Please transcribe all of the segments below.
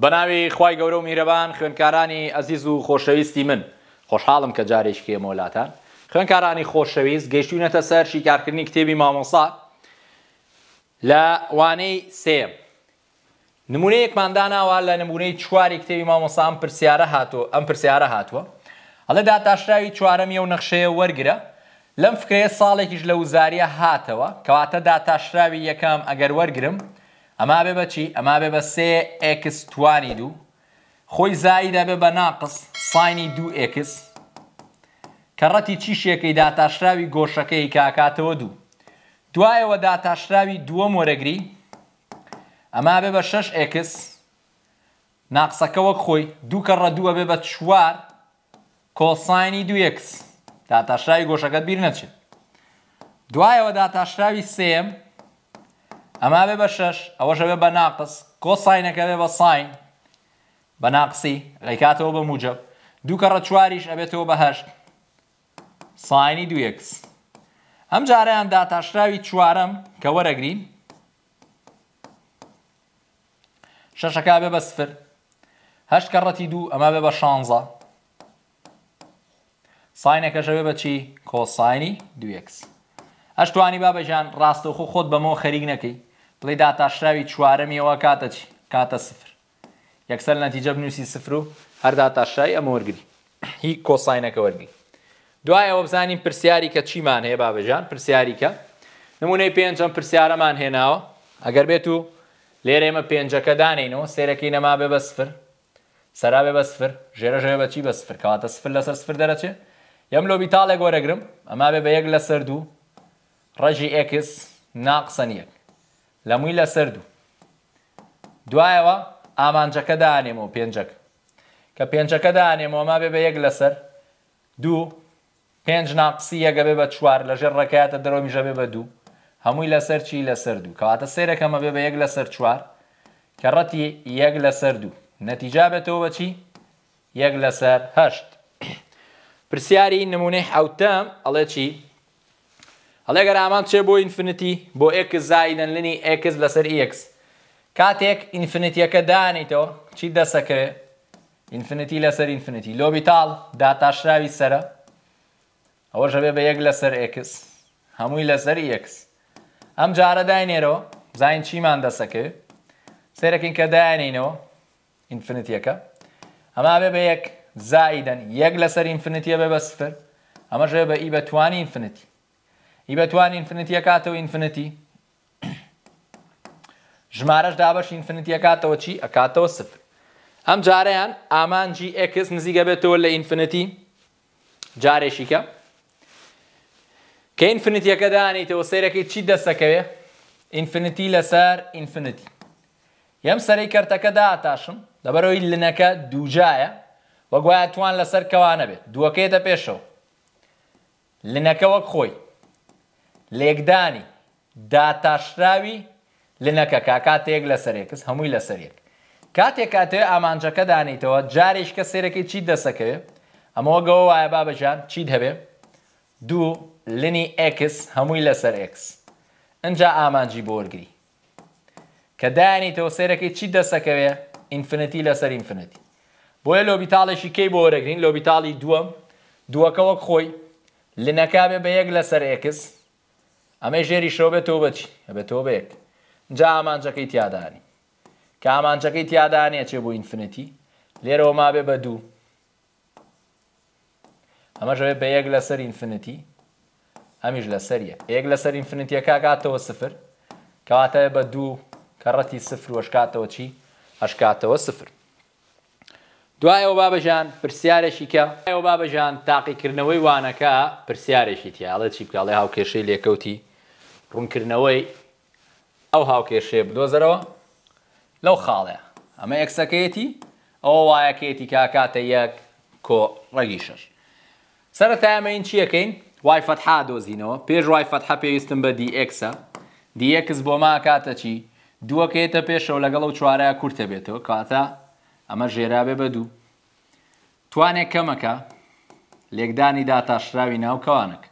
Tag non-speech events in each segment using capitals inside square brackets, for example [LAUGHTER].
بەناوی خی گەورە و میرەبان خوێنکارانی ئەزیز و خۆشەویستی من خۆشحاڵم کە جارێشکێ مۆلاتان خوێنکارانی خۆشەویست گەیشتونەتە سەرشی کارکردنی کتێبی مامۆسا لە وانەی سێم نمونەیەکمانداناوە لە نمونەی چواری کتێبی مامۆسام پرسیارە هاتۆ ئەم پرسیارە هاتووە ئەڵە داتاشراوی چوارەمی و نەخشەیە وەرگرە لەم فکرێ ساڵێکیش لە وزاریە هاتەوە کەواتە داتاشراوی یەکەم ئەگەر وەرگرم ئەما بێ بەچی ئەما بێ بە سێ ئکس توانی دوو خۆی زاییدا بێ بە ناقس ساینی دوو ئکس کەڕەتی چیشێکەی داتاشراوی گۆشەکەی کاکاتەوە دوو دوایەوە داتاشراوی دووە مۆرەگری ئەما بێ بە شش ئکس ناقسەکە وەک خۆی دوو کەڕە دووە بێ بە چوار کۆساینی دوکس داتاشراوی گۆشەکەت بیر نەچێت دوایەوە داتاشراوی سێم ئەما بێ بە شەش ئەوەشە بێ بە ناقس کۆساینەکە بێ بە ساین بە ناقسی ڕێکاتەوە بە موجە دووکە ڕە چواریش ئەبێتەوە بەهشت ساینی دوکس ئەم جارەیان داتاشراوی چوارەم کە وەرەگرین شەشەکە بێ بە سفر هەشت کە ڕەتی دوو ئەمە بێ بە شانزە ساینەکەشەوێ بەچی کۆساینی دوکس ئەشتوانی بابەژیان ڕاستەخۆ خۆت بەمەوە خەریک نەکەی بڵێ داتاشراوی چوارەمیەوە کاتە چی کاتە سفر یەکسەر نەتیجە بنووسی سفر و هەر داتاشای ئەمە وەرگری هی کۆساینەکە وەرگی دوایە ئەوە بزانین پرسیاری کە چیمان هەیە بابژان پرسیاری کە نمونەی پێنجەم پرسیارەمان هێناوە ئەگەر بێت و لێرە ئێمە پێنجەکە دانینەوە سێرەکەی نەما بێ بە سفر سەرا بێ بە سفر ژێرە ژێ بەچی بە سفر کەواتە سفر لەسەر سفر دەرەچێ یەم لۆبی تاڵێک وەرەگرم ئەما بێ بە یەک لە سەر دوو ڕەژی ئکس ناقسەن یەک لەمووی لە سرد و دوایەوە ئامانجەکە دانێمەوە پێنجەک کە پێنجەکە دانێمەوە ما بێ بە یەک لەسەر دوو پێنج ناپسی یەگە بێ بە چوار لەژێر ڕکایەتە دەرۆمی ژەبێ بە دوو هەمووی لەسەر چی لەسەر دوو کەواتە سێرەکەمە بێ بە یەک لەسەر چوار کە ڕەتی یەک لەسەر دوو نەتیجا بێتەوە بەچی یەک لەسەر هەشت [COUGHS] پرسیاری نمونەی حوتەم ئەڵێ چی هەڵێگەر ئامان چێ بۆ ئینفنتی بۆ ئێک زایدن لنی ئکس لەسەر ئکس e کاتێک ئینفنتیەکە دانیتەوە چی دەسەکەوێ ئینفنتی لەسەر ئینفنتی لۆبیتال داتاشراوی سرە ئەوە ژەبێ بە یەک لەسەر ئکس هەمووی لەسەر ئکس e ئەم جارە داینێرەوە زین چیمان دەسەکە سێرەکەین کە دایانینەوە ئینفنتیەکە ئەما بێ بە یەک زائدن یەک لەسەر ئینفنتیە بێ بە سفر ئەمە ژێ بە ئی بە توانی ئینفنتی هی بەتوان ئینفنتیە کاتەوە ئینفنتی ژمارەش دابش ئینفنتیە کاتەوە چی ئەکاتەوە سفر ئەم جارەیان ئامانجی ئەکس نزیگە بێتەوە لە ئینفنتی جارێکیکە کە ئینفنتیەکە دانیتەوە سیرەکەی چی دەستەکەوێ ئینفنتی لەسەر ئینفنتی یەم سەری کەرتەکە داهاتاشم دەبەرەوەی لنەکە دووجایە وەگوایە توان لەسەر کەوانە بێت دووەکەیتە پێشەوە لنەکە وەک خۆی لێکدانی داتاشراوی لنەکە کا کاتێک لە سەرێکس هەمووی لە سەرێک کاتێک کاتێ ئامانجەکە دانیتەوە جارێش کە سێرەکەی چی دەسەکەوێ ئەمەوە گەەوە وایە بابەژان چیت هەبێ دوو لنی ئکس هەمووی لەسەر ئکس ئەجا ئامانجی بۆرگری کە دایانیتەوە سێرەکەی چی دەسەکەوێ ئینفنەتی لەسەر ئینفنەتی بۆیە لۆبیتاڵێکی کەی بۆرەگرین لۆبیتاڵی دووەم دووەکە وەک خۆی لنەکابێ بە یەک لەسەر ئکس ئەمەی ژێری شۆ بێتەوە بچی بێتەوە بێت جا ئامانجەکەی تیادانی کە ئامانجەکەی تیادانە چێ بۆ ئینفنەتی لێرەوە ما بێ بە دوو ئەمەژەوێت بە یەک لەسەر ئینفنەتی ئەمیش لەسەریە یەک لەسەر ئینفنتیەکە کاتەوە سفر کەواتە بە دوو کەڕەتی سفر وەشکاتەوە چی ئەشکاتەوە سفر دوایەوە بابەژان پرسیارێکی کە ئەو بابەژان تاقیکردنەوەی وانەکە پرسیارێکی تیاڵێت چی بکڵێ هاو کێشەی لێکەوتی ڕوونکردنەوەی ئەو هاوکێشێ بدۆزەرەوە لەو خاڵەیە ئەمە ئەکسەکەیەتی ئەو وایەکێتی کاکاتە یەک کۆ ڕەگی شش. سەرەتایمەین چیەکەین وای فەتحا دۆزینەوە پێش وای فەتحە پێویستم بە دیئکسە دیەکس بۆ ما کاتە چی دووەکەیتە پێشەوە لەگەڵ و چوارەیە کورتە بێتەوە کاتە ئەمە ژێرابێ بە دوو. توانێک کەمەکە لێکدانی داتاشراوی ناوکەوانک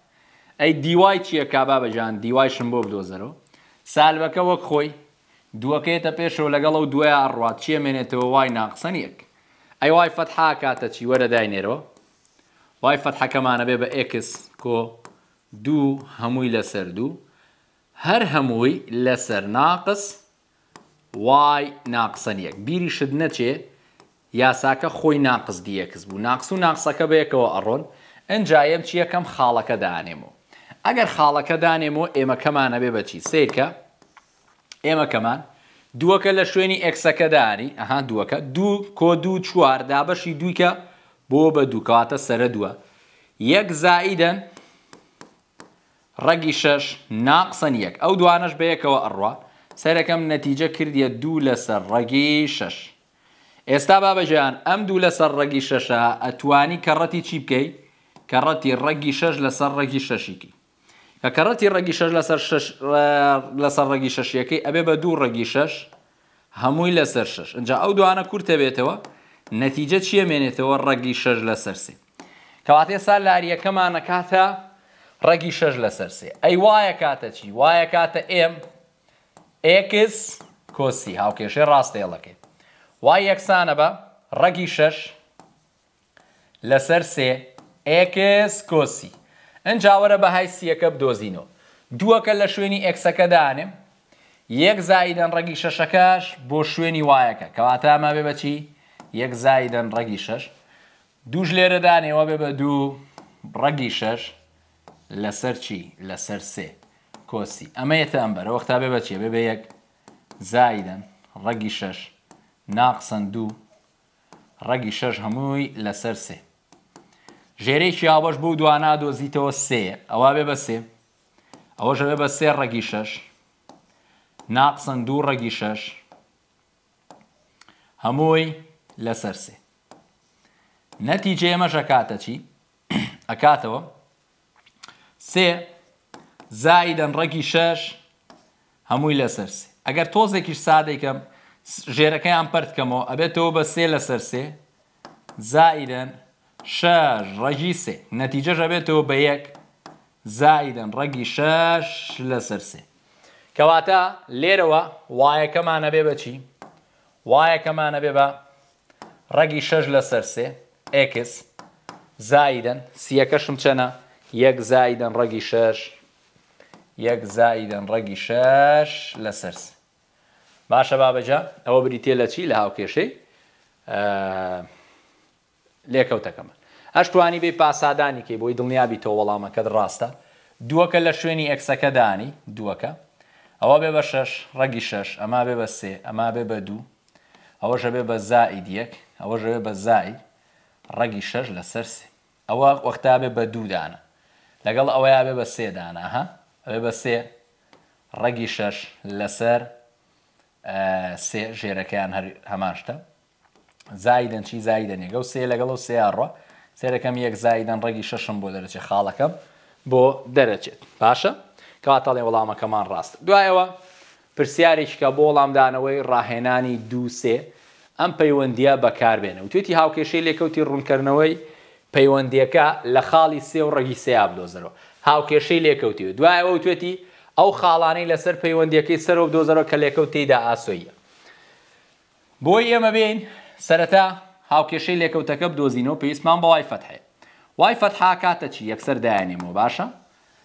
ئەی دیوای چییە کابا بەجان دیوایشم بۆ بدۆزەرەوە سالبەکە وەک خۆی دووەکەیتە پێشەوە لەگەڵە و دوای ئاڕات چیە مێنێتەوە وای ناقسەنیەک ئەی وای فەتحا کاتە چی وەرە داینێرەوە وای فەتحەکەمانە بێ بە ئکس کۆ دوو هەمووی لەسەر دوو هەر هەمووی لەسەر ناقس وای ناقسەنیەک بیری شت نەچێ یاساکە خۆی ناقس دیەکس بوو ناقس و ناقسەکە بەیەکەوە ئەڕۆن ئەنجایم چیەکەم خاڵەکە دانێمەوە ئەگەر خاڵەکە دانێمەوە ئێمە کەمانە بێ بەچی سیرکە ئێمە کەمان دووەکە لە شوێنی ئەکسەکەدانی ئەها دووەکە دوو کۆ دوو چوار دابەشی دویکە بۆ بە دووکاتە سرە دووە یەک زائیدەن ڕەگی شەش ناقسەن یەک ئەو دوانش بەیەکەوە ئەڕوا سەرەکەم نەتیجە کردیە دوو لەسەر ڕەگی شەش ئێستا بابەژیان ئەم دوو لەسەر ڕەگی شەشە ئەتوانی کە ڕەتی چی بکەیت کە ڕەتی ڕەگی شەش لەسەر ڕەگی شەشیکی کەڕەتی ڕێگی شەش لەسەر ڕێگی شەشیەکەی ئەبێ بە دوو ڕێگی شەش هەمووی لەسەر شش اینجا ئەو دوانە کورتە بێتەوە نەتیجە چیە مێنێتەوە ڕێگی شەش لەسەر سێ کەواتێ سا لاریەکەمانە کاتە ڕێگی شەش لەسەر سێ ئەی وایە کاتە چی وایە کاتە ئێم ئکس کۆسی هاوکێشەی ڕاستێڵەکەی وای یەکسانە بە ڕێگی شەش لەسەر سێ ئکس کۆسی ئەنجاوەرە بە های سیەکە بدۆزینەوە دووەکە لە شوێنی ئەکسەکە دانێ یەک زایدەن ڕەگی شەشەکەش بۆ شوێنی وایەکە کەواتە ئەمە بێ بەچی یەک زایدەن ڕەگی شەش دوژ لێرە دانێەوە بێ بە دوو ڕەگی شەش لەسەر چی لەسەر سێ کۆسی ئەمە یەتە ئەم بەرە وەختا بێ بەچێ بێ بە یەک زایدەن ڕەگی شەش ناقسەند دوو ڕەگی شەش هەمووی لەسەر سێ ژێرەیەکی ئاوەش بوو دوانا دۆزیتەوە سێ ئەوە بێ بە سێ ئەوەش بێ بە سێ ڕێگی شەش ناقسن دوو ڕێگی شەش هەمووی لەسەر سێ نەتیجێ ئێمەش ئەکاتە چی ئەکاتەوە سێ زایدەن ڕێگی شەش هەمووی لەسەر سێ ئەگەر تۆزێکیش سادەیکەم ژێرەکەیان پرتکەمەوە ئەبێتەوە بە سێ لەسەر سێ زائدەن شەش ڕەگی سێ نەتیجەژە بێتەوە بە یەک زائیدن ڕەگی شەش لەسەر سێ کەواتە لێرەوە وایەکەمانە بێ بەچی وایەکەمانە بێ بە ڕەگی شەش لەسەر سێ ئکس زایدن سیەکەشم چەنە یەک زایدن ڕەگی شەش یەک زایدن ڕەگی شەش لەسەر سێ باشە بابەجا ئەوە بریتێ لە چی لە هاوکێشەی لێکەوتەکەمە هەشتوانی بێ پاسادانی کە بۆی دڵنیابی تۆ وەڵامەکەت ڕاستە دووەکە لە شوێنی ئەکسەکەدانی دووەکە ئەوە بێ بە شەش ڕەگی شەش ئەما بێ بە سێ ئەما بێ بە دوو ئەوەشە بێ بە زای دیەک ئەوە ژەوێ بە زای ڕەگی شەش لە سەرسێ ئەوە وەختا بێ بە دوودانە لەگەڵ ئەوەیە بێ بە سێدانەها ئەوێ بە سێ ڕەگی شەش لەسەر سێ ژێرەکەیان هەماشتە زایدن چی زایدن یەگە و سێ لەگەڵ و سیارڕە سێرەکەم یەک زایدن ڕێگی ششم بۆ دەرەچێت خاڵەکەم بۆ دەرەچێت باشە کەواتەڵێ وەڵامەکەمان ڕاست دوایەوە پرسیارێککە بۆ وەڵامدانەوەی ڕاهێنانی دووسێ ئەم پەیوەندیە بەکاربێنە و توێتی هاوکێشەی لێکەوتی ڕوونکردنەوەی پەیوەندیەکە لە خاڵی سێ و ڕێگی سیاب دۆزەرەوە هاوکێشەی لێکەوتی و دوایەوە و توێتی ئەو خاڵانەی لەسەر پەیوەندیەکەی سەرۆ دۆزەرەوە کە لێکەوت تێدا ئاسۆیە بۆی ئێمە بین سەرەتا هاوکێشەی لێکەوتەکە بدۆزینەوە پێویستمان بە وای فەتحێ وای فەتحا کاتە چی یەکسەر دایانێمەوە باشە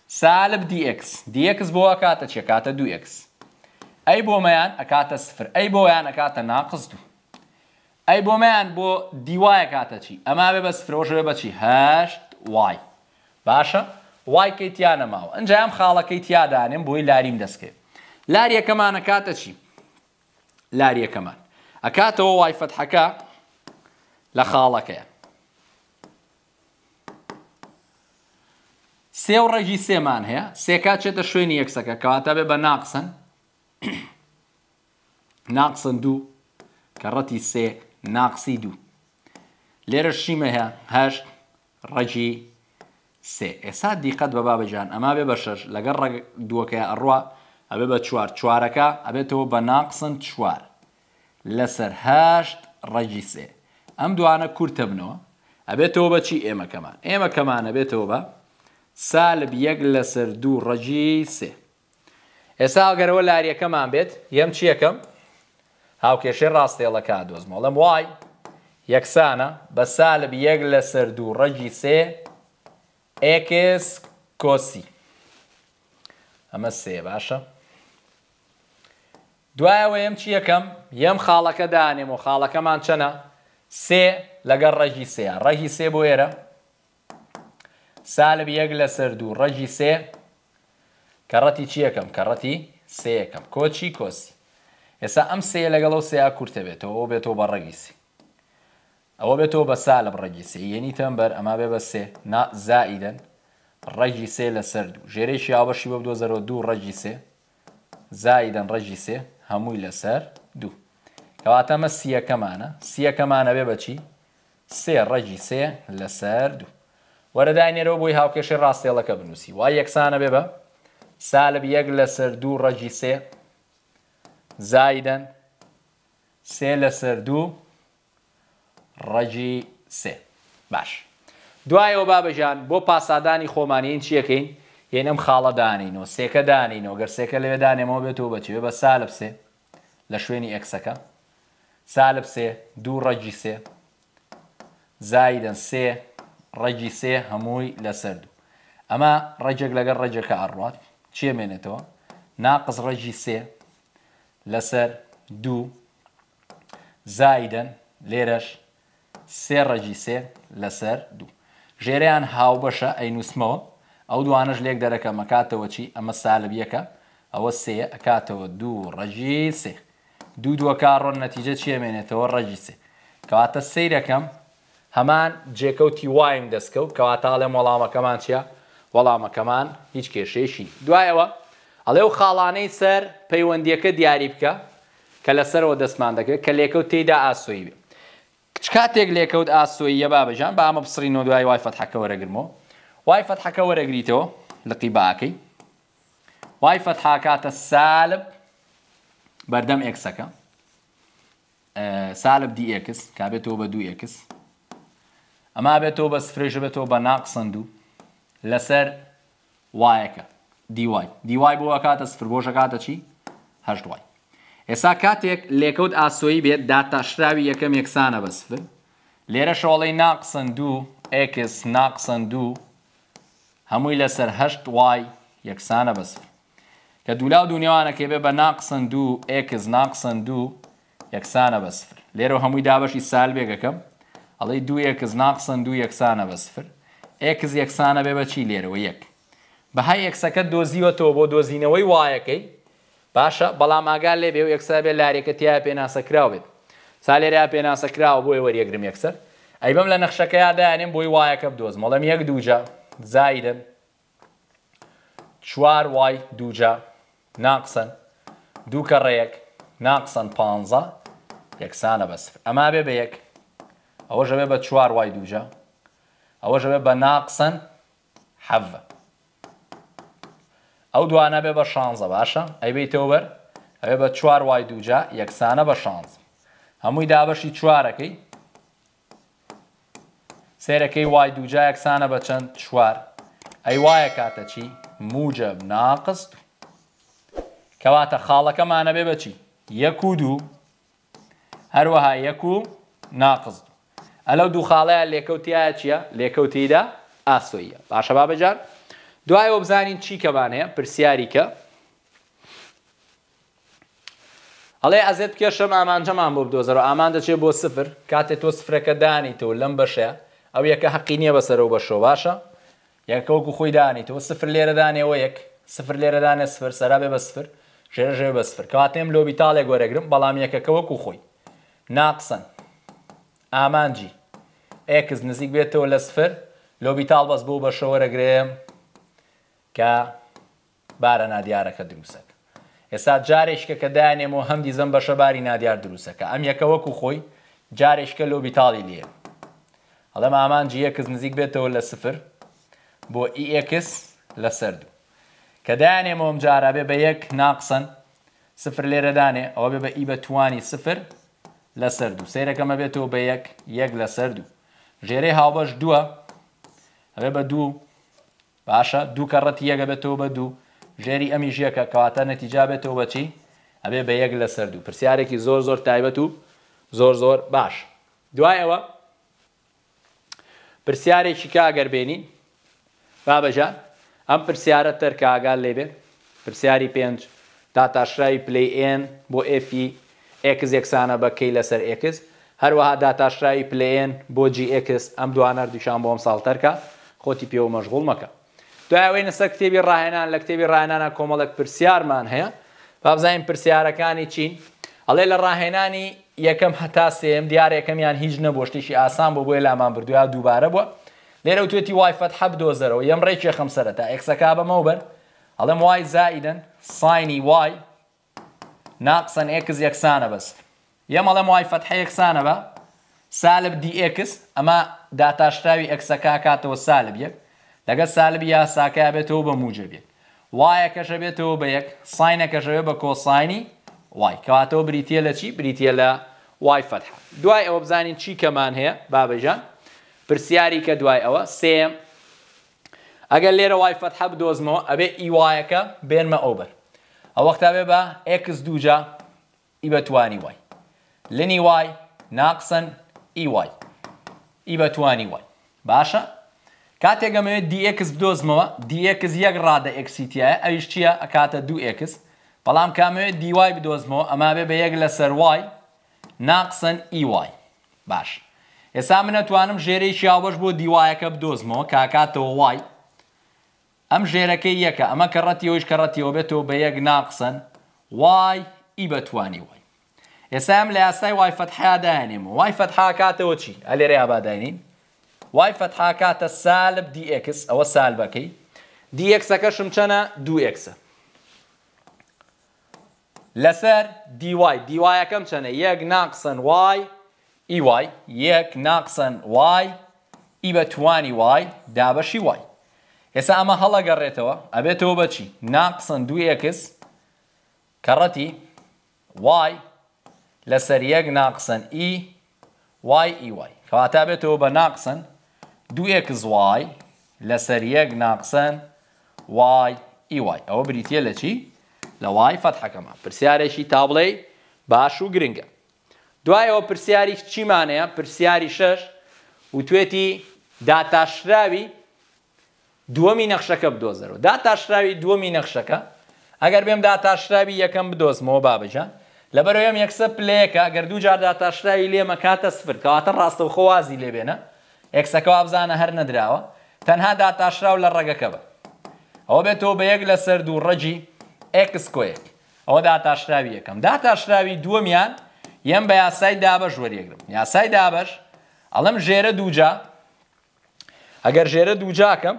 سالب دیX دیX بۆە کاتە چێ کاتە دوX ئەی بۆمەیان ئەکاتە سفر ئەی بۆیان ئەکاتە ناقز دوو ئەی بۆمەیان بۆ دیوایە کاتە چی ئەما بێ بە سفرۆژێ بەچی هەشت وای باشە وای کەی تیا نەماوە ئەنج ئەم خاڵەکەی تیادانێن بۆی لاریم دەستکێ لاریەکەمانە کاتە چی لاریەکەمان ئەکاتەوە وای فەتحەکە لە خاڵەکەیە سێ و ڕێگی سێمان هەیە سێکات چێتە شوێنی یەکسەکە کەواتە بێ بە ناقسن [COUGHS] ناقسن دوو کە ڕەتی سێ ناقسی دوو لێرە شیمە هەیە هەشت ڕەجی سێ ئێستا دیقەت بە بابەجان ئەما بێ بە شەش لەگەڵ ڕێگ دووەکەی ئەڕوا ئەبێ بە چوار چوارەکە ئەبێتەوە بە ناقسن چوار لەسەر هاشت ڕەجی سێ ئەم دوانە کورتە بنەوە ئەبێتەوە بەچی ئێمەکەمان ئێمەکەمانە بێتەوە بە سالب یەک لەسەر دوو ڕەجی سێ ئێستا ئەگەرەوە لاریەکەمان بێت یەم چیەکەم هاوکێشێ ڕاستێڵەکە دۆزمەڵم وای یەکسانە بە سالب یەک لەسەر دوو ڕەجی سێ ئێکس کۆسی ئەمە سێ باشە دوایەوە ئەم چیەکەم یەم خاڵەکە دانێم و خاڵەکەمان چەنە سێ لەگەڵ ڕەژی سێ ڕەهی سێ بۆ ئێرە سالب یەک لە سرد و ڕەژی سێ کەڕەتی چیەکەم کەڕەتی سەیەکەم کۆچی کۆسی ئێستا ئەم سەیە لەگەڵ و سیا کورتە بێتەوە ئەو بێتەوە بە ڕەگیسی ئەوە بێتەوە بە سالب ڕەگیسی یەنی تەمبەر ئەما بێ بە سێ نازائیدەن ڕەژی سێ لە سرد و ژێرەشی ئاوەشی بە 2002 ڕەژی سێ زائیدەن ڕەژی سێ هەمووی لەسەر دوو کەواتە ئەمە سیەکەمانە سیەکەمانە بێ بەچی سێ ڕەجی سێ لەسەر دوو وەرەداینێرەوە بۆی هاوکێشی ڕاستێڵەکە بنووسی وای یەکسانە بێ بە سالب یەک لەسەر دوو ڕەجی سێ زایدەن سێ لەسەر دوو ڕەجی سێ باش دوایەوە بابەژان بۆ پاسادانی خۆمانین چیەکەین هێنم خاڵە دانینەوە سێکە دانینەوە گەرسێکە لەوێ دانێمەوە بێتەوە بەچێ بە سالب سێ لە شوێنی ئەکسەکە سالب سێ دوو ڕەجی سێ زایدەن سێ ڕەجی سێ هەمووی لەسەر دوو ئەمە ڕەجێک لەگەر ڕەجەکە ئەڕات چێ مێنێتەوە ناقز ڕەجی سێ لەسەر دوو زایدەن لێرەش سێ ڕەجی سێ لەسەر دوو ژێریان هاوبەشە ئەی نووسمەوە ئەو دوانش لێک دەرەکە مەکاتەوە چی ئەمە سالب یەکە ئەوە سێ ئەکاتەوە دوو ڕەژی سێ دوو دووەکە ڕۆن نەتیجە چێمێنێتەوە ڕەجیسێ کەواتە سیرەکەم هەمان جێکەوتی وایم دەستکەوت کەواتاڵێم وەڵامەکەمان چیە وەڵامەکەمان هیچ کێشێشی دوایەوە ئەڵێ و خاڵانەی سەر پەیوەندیەکە دیاری بکە کە لەسەرەوە دەستمان دەکەێت کە لێکەوت تێدا ئاسۆی بێ کچ کاتێک لێکەوت ئاسۆی یە بابەژان بە ئەمە بسرینەوە دوای وای فەتحەکە وەرەگرمەوە وای فەتحەکە وەرەگریتەوە لەقیباکەی وای فەتحاکاتە سالب بەردەم ئێکسەکە سالب دی ئێکس کابێتەوە بە دوو ئێکس ئەما بێتەوە بە سفرێژە بێتەوە بە ناقسەند و لەسەر وایەکە دیوای دیوای بۆ کاتە سفر بۆژەکاتە چی هەشت وای ئێستا کاتێک لێکەوت ئاسۆیی بێت داتاشراوی یەکەم یەکسانە بە سفر لێرە شۆڵەی ناقسەند و ئێکس ناقسەند و هەمووی لەسەر هەشت وای یەکسانە بە سفر کە دوولا دونیوانەکە بێ بە ناقسن دوو ئکس ناقسن دوو یەکسانە بە سفر لێرە هەمووی دابەشی سال بێگەکەم ئەڵی دو یەکس ناقسن دوو یەکسانە بە سفر ئکس یەکسانە بێ بەچی لێرەوە یەک بەهای یەکسەکە دۆزیوەتەوە بۆ دۆزینەوەی وایەکەی باشە بەڵام ئاگال لێ بێ و یەکسا بێ لارێکە تیا پێناسەکراو بێت سالێرا پێناسەکراوە بۆی وەریەگرم یەکسەر ئەی بەم لە نەخشەکەیادایانێن بۆی وایەکە بدۆز مەڵەم یەک دووجە زایدن چوار وای دووجە ناقسن دووکە ڕێک ناقسن پ یەکسانە بەسفر ئەما بێ بە یەک ئەوە ژەبێ بە چوار وای دووجە ئەوە ژەبێ بە ناقسن حەە ئەو دوانە بێ بە شانزە باشە ئەی بیتەوە بەر ئەوێ بە چوار وای دووجە یەکسانە بە شانز هەمووی دابەشی چوارەکەی سێرەکەی وای دووجە یەکسانە بە چەند چوار ئەی وایە کاتە چی موجب ناقست کەواتە خاڵەکەمانە بێ بەچی یەک و دوو هەروەها یەک و ناقز ئەلەو دوو خاڵەیە لێکەوتیایە چییە لێکەوتیدا ئاسۆیە باشە با بەجار دوایەوە بزانین چی کەبانەیە پرسیاری کە ئەڵێ ئەزێت کێشم ئامانجەمان بۆ بدۆزەرەوە ئامان دەچێت بۆ سفر کاتێک تۆ سفرەکە دانیتەوە لەم بەشێ ئەو یەکە حەقی نییە بەسەرەوە بەشۆ باشە یەکەوەکو خۆی دانیتەوە سفر لێرەدانێەوە یەک سفر لێرەدانێ سفر سەرا بێ بە سفر ژێژێ بەسفر کاتێم لۆبی تاڵێک وەرەگرم بەڵام یەکەکە وەکو خۆی ناقسن ئامانجی ئێکس نزیک بێتەوە لە سفر لۆبی تاڵ بەس بوو بە شەوەرەگرێم کە بارە نادیارەکە دروسەکە ئێستا جارێشکەکە دایانێم و هەمدی زەم بە شەباری نادیار دروستەکە ئەم یەکە وەکو خۆی جارێشکە لۆبی تاڵی لێ هەڵەم ئامانجی یەکس نزیک بێتەوە لە سفر بۆ ئیX لە سەر دوو کە دایانێ مۆم جارابێ بە یەک ناقسن سفر لێرەدانێ ئەوە بێ بە ئی بە توانی سفر لە سەر و سیرەکەمە بێتەوە بە یەک یەک لە سەر و ژێرەی هاوبەش دووە ئەوێ بە دوو باشە دووکە ڕەتی یەگە بێتەوە بە دوو ژێری ئەمی ژیەکە کەواتە نەتیجا بێتەوە بەچی ئەبێ بە یەک لە سەر و پرسیارێکی زۆر زۆر تایبەت و زۆر زۆر باش دوایەوە پرسیارێکی کاگەربێنین بابەژان ئەم پرسیارە تەر کە ئاگال لێبێ پرسیاری پێنج داتاشرای پلیN بۆ F ئکس یەکسانە بەکەی لەسەر ئکس هەروەها داتاشرای پلیN بۆ GX ئەم دوانەر دیشان بۆم ساڵتەرکە خۆتی پێوە مەشغول مەکە دوایەوەی نەسەر کتێبی ڕاهێنان لە کتێبی ڕاهێنانە کۆمەڵک پرسیارمان هەیە بابزانین پرسیارەکانی چین ئەڵێ لە ڕاهێنانی یەکەم هەتا سێم دیارێکەکەمیان هیچ نەبشتیشی ئاسان بۆ بۆی لامان بردویا دووبارە بووە لێرە توێتی وای و بدۆزەرەوە یەم ڕێکێ خەم سەرەتا اکس کابا موبر ئەڵێم وای زایدن ساینی وای ناقسەن اکس یکسانه بس یەم ئەڵێم وای فتح یکسانه با سالب دی اکس اما ئێکس ئەمە داتاشراوی ئەکسەکا و سالب یک لگه سالب یا ساکای بێتەوە بە موجە بێت وایە کەشە بێتەوە بە یەک ساینەکەشەوێ بە کۆساینی وای که بریتە لە چی بریتە وای فتح دوای ئەوە بزانین چی کەمان بابا جان؟ پرسیاری کە دوای ئەوە سێم ئەگەر لێرە وای فەتح بدۆزمەوە ئەبێ ئیوایەکە بێنمە ئەوبەر ئەوەختا بێ بە ئکس دووجا ئی بەتوانی وای لنی وای ناقسن ئی وای ئی بەتوانی وای باشە کاتێکگەمەوێت دیX بدۆزمەوە دیX یەک ڕادە ئەکسیتیایە ئەویش چییە ئەکاتە دو ئکس بەڵام کامەوێت دیوای بدۆزمەوە ئەما بێ بە یەک لە سەر وای ناقسن ئی وای باش. ئێستا من نەتوانم ژێرەی شیاوەش بۆ دیوایەکە بدۆزمەوە کاکاتەوە وای ئەم ژێرەکەی یەکە ئەمە کە ڕەتیەوەش کە ڕەتیەوە بێتەوە بە یەک ناقسن وای ئی بەتوانی وای ئێستا ئەم لە یاسای وای فەتحیادانێم وای فەتحاکاتەوە چی ئەلێرە ئابادانین وای فەتحاکاتە سالب دیX ئەوە سالبەکەی دیXەکەشم چەنە دوX لەسەر دیوای دیوایەکەم چەنە یەک ناقسن وای ئی وای یەک ناقسن وای ئی بە توانی وای دابەشی وای ئێستا ئەمە هەڵەگەڕێتەوە ئەبێتەوە بەچی ناقسن دو یەکس کەڕەتی وای لەسەر یەک ناقسن ئی وای ئی وای کەواتا بێتەوە بە ناقسن دو یەکس وای لەسەر یەک ناقسن وای ئی وای ئەوە بریتە لە چی؟ لە وای فەتحەکەمە پرسیارێکی تا بڵێ باش و گرنگە دوایەوە پرسیاری چیمانەیە پرسیاری شەش و توێتی داتاشراوی دووەمی نەخشەکە بدۆزەرەوە داتاشراوی دووەمی نەخشەکە ئەگەر بێم داتاشراوی یەکەم بدۆزمەوە بابجان لەبەرەوەم یەکسە پلەیەکە گەر دوو جار داتاشراوی لێمە کاتە سفر کەواتە ڕاستە و خۆوازی لێبێنە یەکسەکە ئابزانە هەر نەدراوە تەنها داتاشراو لە ڕێگەکە بە ئەوە بێتەوە بە یەک لە سەر دوو ڕەجی ئەکسکۆیەک ئەوە داتاشراوی یەکەم داتاشراوی دووەمیان یەم بە یاسای دابەش وەریەگرم یاسای دابەش ئەڵم ژێرە دووجا ئەگەر ژێرە دووجاکەم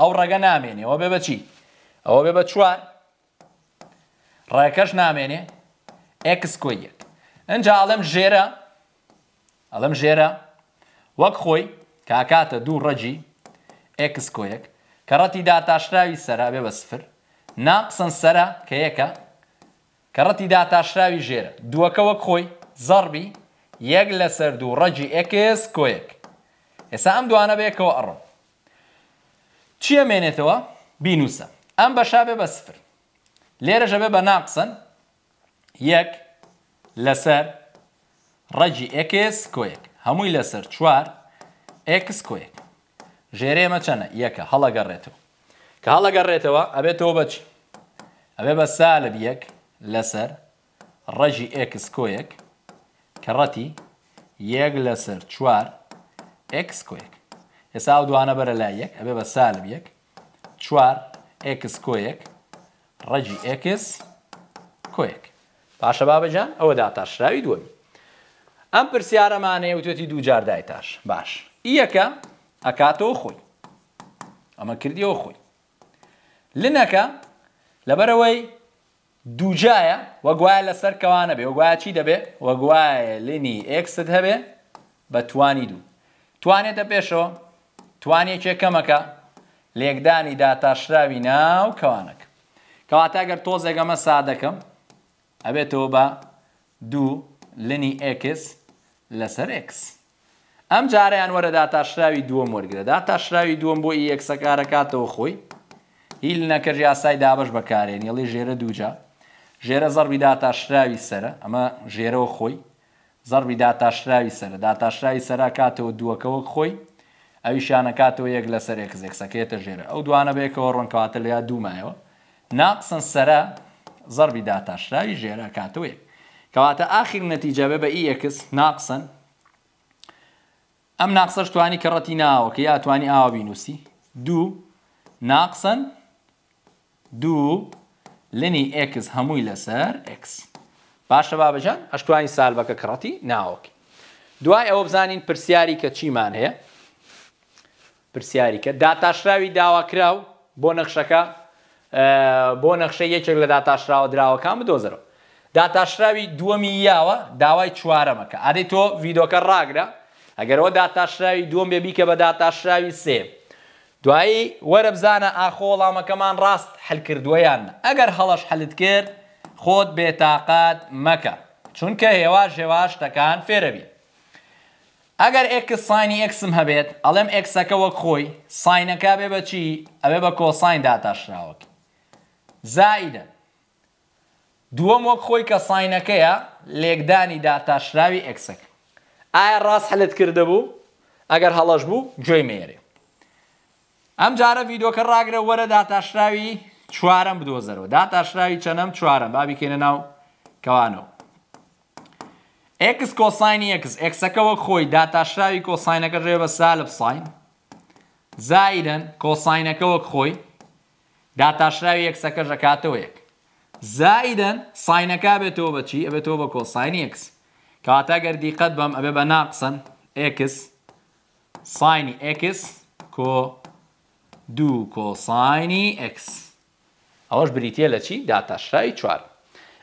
ئەو ڕێگە نامێنێەوە بێ بەچی ئەوە بێ بە چوار ڕێکەش نامێنێ ئکس کۆی یەک ئەجا ئەڵم ژێرە ئەڵم ژێرە وەک خۆی کاکاتە دوو ڕەجی ئکس کۆیەک کە ڕەتی داتاشراوی سەرا بێ بە سفر ناقسن سەرا کە یەکە کە ڕەتی داتاشراوی ژێرە دووەکە وەک خۆی زەربی یەک لە سەر دوو ڕەجی ئەکس کۆیەک ئێستا ئەم دوانە بێکەوە ئەڕۆ چیە مێنێتەوە بینوسە ئەم بەشا بێ بە سفر لێرەژە بێ بە ناقسن یەک لەسەر ڕەجی ئەکس کۆیەک هەمووی لەسەر چوار ئەکس کۆیەک ژێرێمە چەنە یەکە هەڵەگەڕێتەوە کە هەڵەگەڕێتەوە ئەبێتەوە بەچی ئەبێ بە سالب یەک لەسەر ڕەژی ئکس کۆیەک کەڕەتی یەک لەسەر چوار ئکس کۆیەک ئێستا ئەو دوانە بەرە لای یەک ئەبێ بە سالم یەک چوار ئکس کۆیەک ڕەجی ئکس کۆیەک پاشە بابەجان ئەوە داتاشراوی دووەمی ئەم پرسیارەمانەیە وتێتی دووجار دایتاش باش یەکە ئەکاتەوە خۆی ئەمە کردیەوە خۆی لنەکە لەبەرەوەی دووجایە وەگوایە لە سەر کەوانە بێ وەگوایە چی دەبێ وەگوایە لینی ئکست هەبێ بە توانی دوو توانێتە پێشەوە توانێکێ کەمەکە لێکدانی داتاشراوی ناو کەوانەکە کەواتاگەر تۆزێگەمە سادەکەم ئەبێتەوە بە دوو لنی ئکس لەسەر ئکس. ئەم جاریان وەرە داتاشراوی دووەم وەرگرە داتاشراوی دووەم بۆ ئیەکسەکارەکاتەوە خۆی هیل نەکرد یاسای دابش بەکارێن یڵی ژێرە دووجە ژێرە زەربی داتاشراوی سرە ئەمە ژێرەوە خۆی زەربی داتاشراوی سرە داتاشراوی سەرا کاتەوە دووەکەوە خۆی ئەویشانە کاتەوە یەک لە سەر ێکزێکسەکەێتە ژێرە ئەو دوانە بێکەوە ڕۆنکەواتە لە یا دوومایەوە ناقسن سرە زەربی داتاشراوی ژێرە کاتەوەیە کەواتە ئاخیر نەتیجەبێ بە ئی یەکس ناقسن ئەم ناقسەش توانی کە ڕەتی ناوە کە یا توانی ئاوە بینوسی دوو ناقسن دوو لنی ئکس هەمووی لەسەر ئکس باشە بابجان ئەشتوانی سالبەکە کڕەتی ناوەکی دوای ئەوە بزانین پرسیاری کە چیمان هەیە پرسیاری کە داتاشراوی داواکراو بۆ نەخشەکە بۆ نەخشە یەکێک لە داتاشراوە درراوەکان بدۆزەرەوە داتاشراوی دووەمی یاوە داوای چوارەمەکە ئەدەی تۆ ڤیدۆکە ڕاگرە ئەگەرەوە داتاشراوی دووەم بێبی کە بە داتاشراوی سێب دوایی وەرە بزانە ئاخۆڵامەکەمان ڕاست هەلکردویان ئەگەر هەڵەش حەلت کرد خۆت بێتاقات مەکە چونکە هێواش هێواش شتەکان فێرەبی ئەگەر ئێکس ساینی ئەکسم هەبێت ئەڵێم ئەکسەکە وەک خۆی ساینەکە بێ بەچی ئەوێ بە کۆساین داتاشراوەکی زائدە دووەم وەک خۆی کە ساینەکەیە لێکدانی داتاشراوی ئەکسەکە ئایا ڕاست حەلت کردە بوو ئەگەر هەڵەش بوو گوێی مێری ئەم جارە ڤیددیوکە ڕاگرە وەرە داتاشراوی چوارم بدۆزەرەوە داتاشراوی چەنەم چوارم بابیکەێنە ناو کەوانەوە. ئکس کۆساینی ئەکس ئەکسەکەەوە خۆی داتاشراوی کۆساینەکە ڕێ بە سالب ساین زایدن کۆساینەکەەوە خۆی داتاشراوی ئەکسەکە ژەکاتەوە یەک زایدن ساینەکە بێتەوە بەچی ئەبێتەوە بە کۆساینی ئەکس کاتا گەردی قەت بەم ئەبێ بە ناقسن ئکس ساینی ئکس کۆ دوو کۆساینی X ئەوەش بریتە لە چی داتاشراوی چوار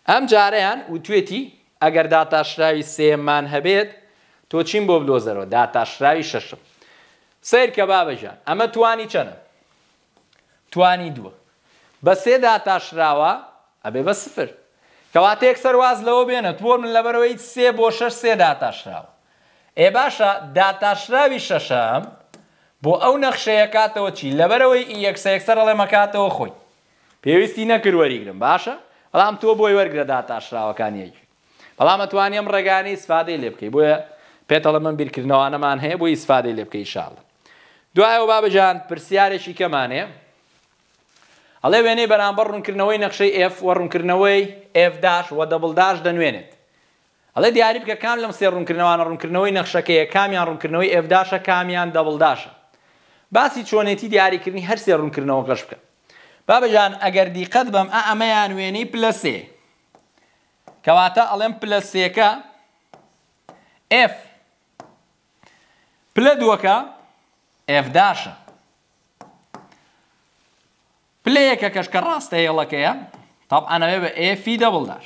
ئەم جارەیان و توێتی ئەگەر داتاشراوی سێمان هەبێت تۆ چین بۆ بلۆزەرەوە داتاشراوی شەشم سیر کە بابەژان ئەمە توانی چەنە توانی دووە بە سێ داتاشراوە ئەبێ بە سفر کەواتەیەک سەرواز لەوە بێنێت بۆ من لەبەرەوەی سێ بۆ شەش سێ داتاشراوە ئێ باشە داتاشراوی شەشەم بۆ ئەو نەخشەیە کاتەوە چی لەبەرەوەی یەکسەکسەر ئەڵێ مەکاتەوە خۆی پێویستی نەکرد وەریگرم باشە بەڵام تۆ بۆی وەرگرەدا تاشراوەکانیەکی بەڵام ئەتوانیم ڕێگانی سفادەی لێ بکەی بۆیە پێتەڵە من بیرکردنەوەانەمان هەیە بۆی سفادەی لێ بکەی شاڵە دوایەوە بابجان پرسیارێکی کەمانەیە ئەڵێ وێنەی بەرامبەر ڕوونکردنەوەی نەخشەی F وە ڕوونکردنەوەی Fداش و دەبڵداش دەنوێنێت ئەڵێ دیاری بکە کام لەم سێ ڕوونکردنەوەان ڕوونکردنەوەی نەخشەکەیە کامیان ڕوونکردنەوەی Fداشە کامیان دەبڵداشە باسی چۆنێتی دیاریکردنی هەرسێ ڕوونکردنەوە گەش بکە بابژان ئەگەر دیقەت بەم ئە ئەمەیان وێنەی پلسێ کەواتە ئەڵێم پلسێکە F پلە دووەکە F داشە پلەیەکە کەشکە ڕاستە هێڵەکەیە تاپ ئەنەوێ بە ئفی دەبڵداش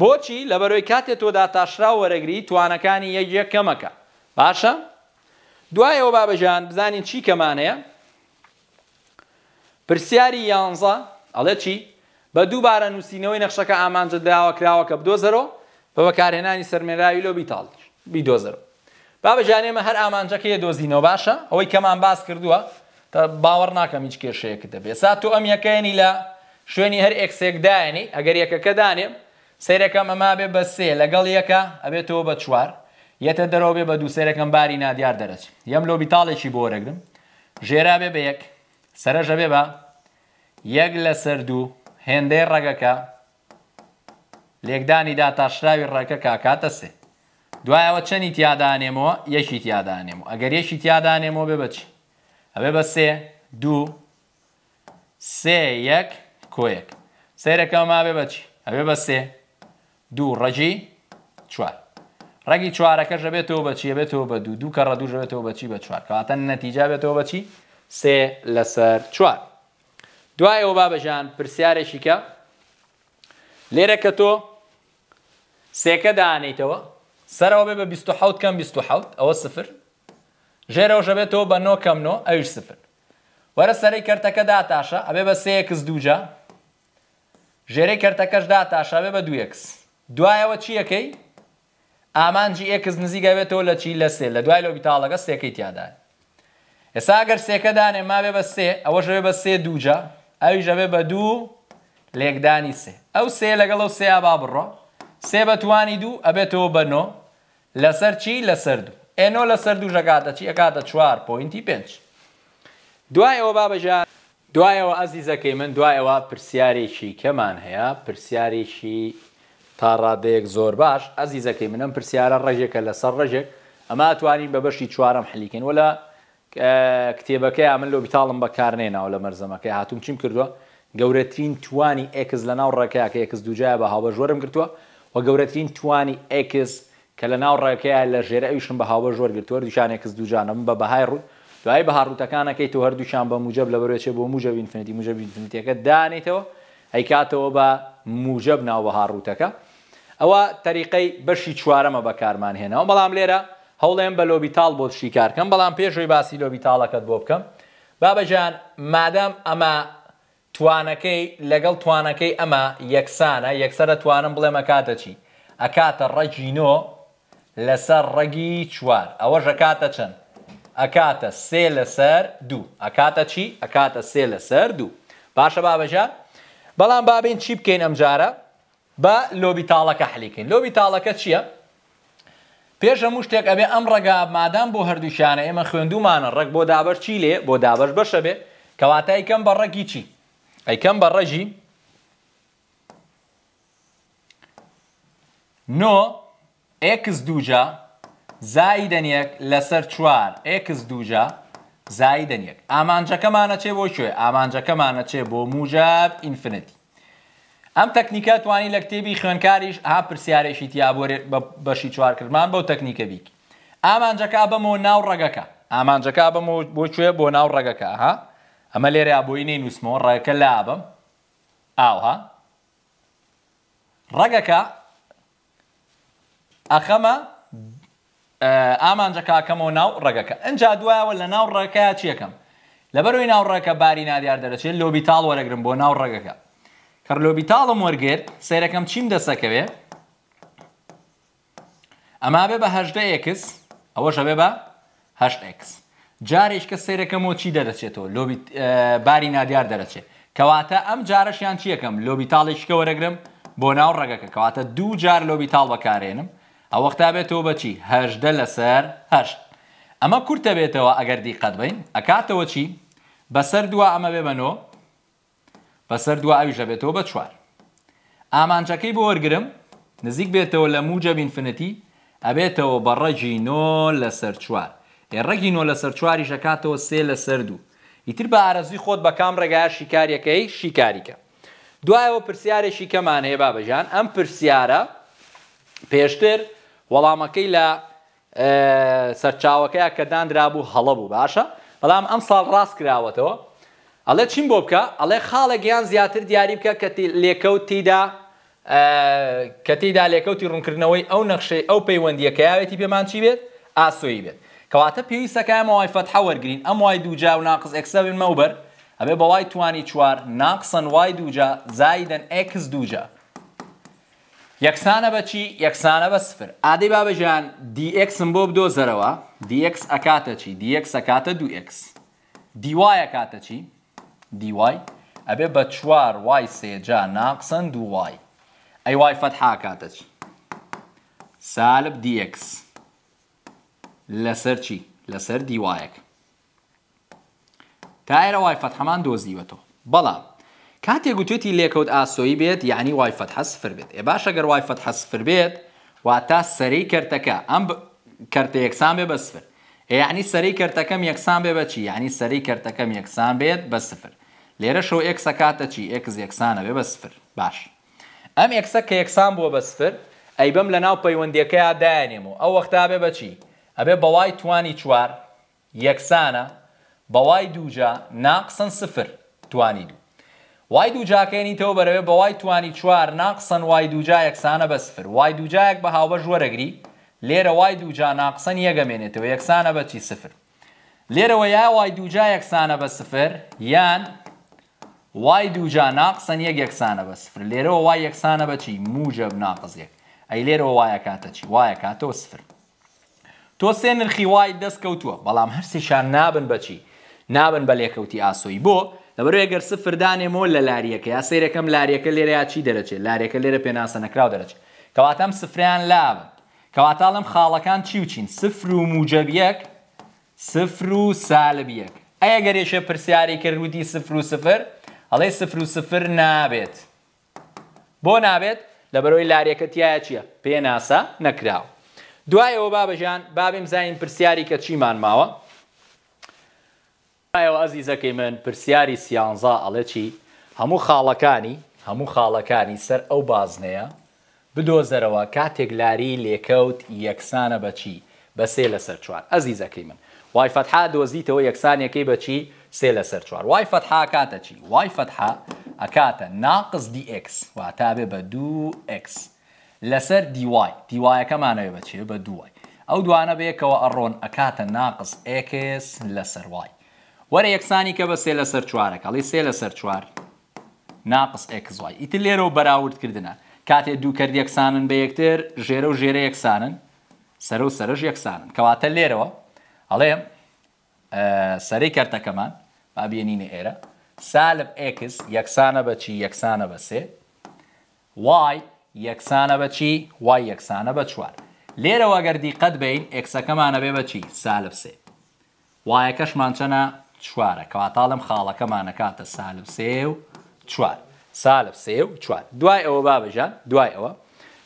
بۆچی لە بەرۆی کاتێ تۆدا تاشرا وەرەگری توانەکانی یەکێک کەمەکە باشە؟ دوایەوە بابەژان بزانین چی کەمانەیە پرسیاری یانزە ئەڵێ چی بە دووبارە نووسینەوەی نەخشەکە ئامانجە دراوە کراوە کە بدۆزەرۆ بە بەکارهێنانی سەرمێراوی لۆ بیتاڵ بیدۆزەرەوە بابەژانێمە هەر ئامانجەکە یە دۆزینەوە باشە ئەوەی کەمان باس کردووە تا باوەڕ ناکەم هیچ کێشەیەکت دەبێت سا تۆ ئەم یەکەێنی لە شوێنی هەر ئەکسێکدایەنی ئەگەر یەکەکە دانێ سیرەکەم ئەما بێ بە سێ لەگەڵ یەکە ئەبێتەوە بە چوار یەتە دەرەوە بێ بە دووسێرەکەم باری نادیار دەرەچ یەم لۆبیتاڵێکی بۆرەگرم ژێرا بێ بە یەک سەرەژە بێ بە یەک لە سەر دوو هێندەی ڕێگەکە لێکدانی دا تاشراوی ڕێکە کاکاتە سێ دوایەوە چەنی تیادانێمەوە یەکی تیادانێمەوە ئەگەر یەکی تیادانێمەوە بێ بچی ئەبێ بە سێ دوو سێ یەک کۆیەک سێرەکە ما بێ بچی ئەبێ بە سێ دوو ڕەژی چوار ڕگی چوارەکە ژەبێتەوە بەچیە بێتەوە بە دوو دووکە ڕەدوو ژەبێتەوە بەچی بە چوار کەواتە نەتیجا بێتەوە بەچی سێ لەسەر چوار دوایەوە بابەژان پرسیارێکی کە لێرە کە تۆ سێکە دانیتەوە سەرەوە بێ بە 26 کەم 26 ئەوە سفر ژێرەوە ژەبێتەوە بە نۆ کەم نۆ ئەوش سفر وەرە سەری کەرتەکە داتاشە ئەبێ بە سەیەکس دووجا ژێرەی کەرتەکەش داتاشە بێ بە دویەکس دوایەوە چیەکەی ئامانجی ئێکز نزیگەوێتەوە لە چی لە سێ لە دوای لۆبیتاڵەکە سێکەی تیادا ئێساگەر سێکەدانێ ماوێ بە سێ ئەوە ژەوێ بە سێ دووجە ئەوی ژەوێ بە دوو لێکدانی سێ ئەو سێ لەگەڵ ئەو سێ با بڕۆ سێ بەتوانی دوو ئەبێتەوە بە نۆ لەسەر چی لەسەر دوو ئێنۆ لەسەر دوو ژەکاتە چی ئەکاتە چوار پوینتی پێنج دوای ئەوە بابەژار دوایەوە ئازیزەکەی من دوایەوە پرسیارێکی کەمان هەیە پرسیارێکی تا ڕادەیەک زۆر باش ئەزیزەکەی منم پرسیارە ڕێژێکە لەسەر ڕێژێک ئەمە توانین بە بەشی چوارم حلیکن وەلا کتێبەکەی من لۆبیتاڵم بەکارنێناوە لە مەرزەمەکەی هاتوم چیم کردووە گەورەترین توانی ئکس لە ناو ڕێکەیە کە ئکس دوجایە بە هاوبەژوەرم کردووە و گەورەترین توانی ئکس کە لە ناو ڕێکەیە لە ژێرە ئەویشم بە هاوبەژوەر گرتووە دوشانێکس دوجانم بە بەهای ڕوو دوای بە هاڕوتەکانەکەی تۆ هەردووشان بە موجب لە بەرێچێ بۆ موجە بینفنتی موجە بینفنتیەکە دانیتەوە ئەیکاتەوە بە موجب ناو بە هاڕوتەکە ئەوە تەریقەی بەشی چوارەمە بەکارمان هێنەوە بەڵام لێرە هەوڵێن بە لۆبیتال بۆ شیکارکەم بەڵام پێشوی باسی لۆبیتالەکەت بۆ بکەم بابەجان مادەم ئەمە توانەکەی لەگەڵ توانەکەی ئەمە یەکسانە یەکسرە توانم بڵێمە کاتە چی ئەکاتە ڕەجینۆ لەسەر ڕەگی چوار ئەوە ژەکاتە چەند ئەکاتە سێ لەسەر دوو ئەکاتە چی ئەکاتە سێ لەسەر دوو باشە بابەژان بەڵام بابین چی بکەین ئەمجارە بە لۆبی تاڵەکە حلیکەین لۆبی تاڵەکە چییە؟ پێش هەموو شتێک ئەبێ ئەم ڕگا مادام بۆ هەردووشانە ئێمە خوێندومانە ڕێک بۆ دابەر چی لێ بۆ دابش بەشە بێ کەواتە ئەیکەم بە ڕێکی چی؟ ئەیکەم بە ڕەژی نۆ ئکس دووجا زایی دەنیەک لەسەر چوار ئکس دووجا زایی دەنیەک ئامانجەکەمانە چێ بۆ شوێ ئامانجەکەمانە چێ بۆ موجاب ئینفنتی ئەم تەکنیکە توانی لە کتێبی خوێنکاریش ئا پرسیارێکی تیابۆێت بە بەشی چوارکردمان بەو تەکنیکە بیک ئامانجەکە بەمەوە ناو ڕگەکە ئامانجەکە بەمەوە بۆکوێ بۆ ناو ڕگەکە ها ئەمە لێرە بۆی نەی نووسمەوە ڕێەکە لابم ئاوها ڕگەکە ئەخەمە ئامانجەکەکەمەوە ناو ڕگەکە ئەجا دوایەوە لە ناو ڕێکەکە چیەکەم لەبەروی ناو ڕێکە باری نادیار دەرەچێت لۆبی تاڵ وەرەگرم بۆ ناو ڕێگەکە کەرلۆبیتاڵم وەرگێت سیرەکەم چیم دەسەکەوێ ئەما بێ بە هەکس ئەوەشە بێ بە هX جارێک کە سیرەکەم و چی دەدەچێتەوە باری نادیار دەرەچێت کەواتە ئەم جارەشیان چیەکەم لۆبیتاڵێکیکە وەرەگرم بۆ ناو ڕێگەکە کەواتە دوو جار لۆبیتاڵ بەکارێنم ئەوەختا بێتەوە بەچی هەشدە لەسەر هەشت ئەمە کورتە بێتەوە ئەگەر دیقەت بین ئەکاتەوە چی بەسەر دووە ئەمە بێ بنەوە بەسەر دو ئاویژە بێتەوە بە چوار ئامانچەکەی بۆ وەرگرم نزیک بێتەوە لە موجەب ئینفنەتی ئەبێتەوە بە ڕەجی نۆ لەسەر چوار ڕێگی نۆ لەسەر چواری ژەکاتەوە سێ لەسەر دوو ئیتر بە ئارەزی خۆت بە کام ڕێگایە شیکاریەکەی شیکاریکە دوایەوە پرسیارێکی کەمان هەیە بابەژان ئەم پرسیارە پێشتر وەڵامەکەی لە سەرچاوەکەی کە دانرابوو هەڵە بوو باشە بەڵام ئەم ساڵ ڕاست کراوەتەوە ئەڵێ چیم بۆ بکە ئەڵێ خاڵە گیان زیاتر دیاری بکە کە لێکەوتیدا کەتیدا لێکەوتی ڕوونکردنەوەی ئەو نەخشەی ئەو پەیوەندیەکەیاوێتی پێمان چی بێت ئاسۆیی بێت کەواتە پێویستەکەم وای فەتحە وەرگین ئەم وای دووجا و ناقز ئەکسەبن مەوبەر ئەبێ بە وای توانی چوار ناقسن وای دووجا زایدن ئەکس دووجە یەکسانە بەچی یەکسانە بە سفر ئادەی بابەژیان دیئکسم بۆ بدۆزەرەوە دیئکس ئەکاتە چی دیئکس ئەکاتە دوئکس دیوایە کاتە چی دیوای ئەبێ بە چوار وای سێجا ناقسەند دو وای ئەی وای فەتحا کاتە چی سالب دیX لەسەر چی لەسەر دیوایەک تا ئێرە وای فەتحەمان دۆزیوەتەوە بەڵام کاتێک گوتێتی لێکەوت ئاسۆیی بێت یعنی وای فەتحە سفر بێت ێ باشە گەر وای فەتحە سفر بێت واتا سەرەی کەرتەکە ئەم کەرتە یەکسان بێ بە سفر یعنی سەری کردەکەم یەکسان بێ بەچی ینی سەری کردەکەم یەکسان بێت بە سفر لێرە شەو ئەکسە کاتە چی ئەکس یەکسانە بێ بە سفر باش ئەم ئەکسە کە یەکسان بووە بە سفر ئەی بم لە ناو پەیوەندیەکەی دایانێم و ئەو وەختا بێ بەچی ئەبێ بەڵای توانی چوار یەکسانە بەڵای دووجا ناقسن سفر توانی دوو وای دووجاکەێنیتەوە بەرەوێ بەوای توانی چوار ناقسن وای دووجا یەکسانە بە سفر وای دووجایەک بە هاوبەش وەرەگری لێرە وای دووجا ناقسەن یەگەمێنێتەوە یەکسانە بەچی سفر لێرەوە یا وای دووجا یەکسانە بە سفر یان وای دووجا ناقسەن یەک یەکسانە بە سفر لێرەوە وای یەکسانە بەچی موجب ناقزێک ئەی لێرەوە وایە کاتە چی وایە کاتەوە سفر تۆ سێ نرخی وای دەستکەوتووە بەڵام هەرسێشان نابن بەچی نابن بە لێکەوتی ئاسۆی بۆ لەبەر ئەگەر سفردانێمەوە لە لاریەکە یا سیرەکەم لاریەکە لێرە یا چی دەرەچێت لاریەکە لێرە پێناسە نەکراو دەرەچێت کەواتەم سفریان لابن کەواتاڵم خاڵەکان چی وچین سفر و موجەبیەک سفر و سالبیەک ئەیە گەرێشە پرسیاری کردوتی سفر و سفر هەڵێ سفر و سفر نابێت بۆ نابێت لە بەرەوەی لاریەکەتیایە چییە پێناسا نەکراوە دوایەوە بابەژان بابیم زین پرسیاری کە چیمان ماوە ئایەوە ئەزیزەکەی من پرسیاری سیانزا ئەڵێ چی هەموو خاڵەکانی هەموو خاڵەکانی سەر ئەو بازنەیە بدۆزەرەوە کاتێک لاری لێکەوت یەکسانە بەچی بە سێ لەسەر چوار ئەزی زەکەی من وایفەتها دۆزیتەوە یەکسانیەکەی بەچی سێ لەسەر چوار وایفەتها کاتە چی وایفەتها ئەکاتە ناقز دیX واتابێ بە دوX لەسەر دیوای دیوایەکەمانەوێ بەچێ بە دوای ئەو دوانە بەیەکەوە ئەڕۆن ئەکاتە ناقز ئکس لەسەر وای وەرە یەکسانی کە بە سێ لەسەر چوارەکەڵی سێ لەسەر چوار ناقص ئکسوای ئیتر لێرەوە بەراوردکردە کاتێ دوو کرد یەکسانن بە یەکتر ژێرە و ژێرە یەکسانن سەر و سەرش یەکسانن کەواتە لێرەوە ئەڵێ سەری کەرتەکەمان بابیێنینە ئێرە سالب ئکس یەکسانە بەچی یەکسانە بە سێ وای یەکسانە بەچی وای یەکسانە بە چوار لێرەوە گەردی قەت بین ئکسەکەمانە بێ بەچی سالب سێ وایەکەشمان چەنە چوارە کەواتاڵم خاڵەکەمانە کاتە سالب سێ و چوار سالە سێ و چوار دوای ئەوە بابژان دوای ئەوە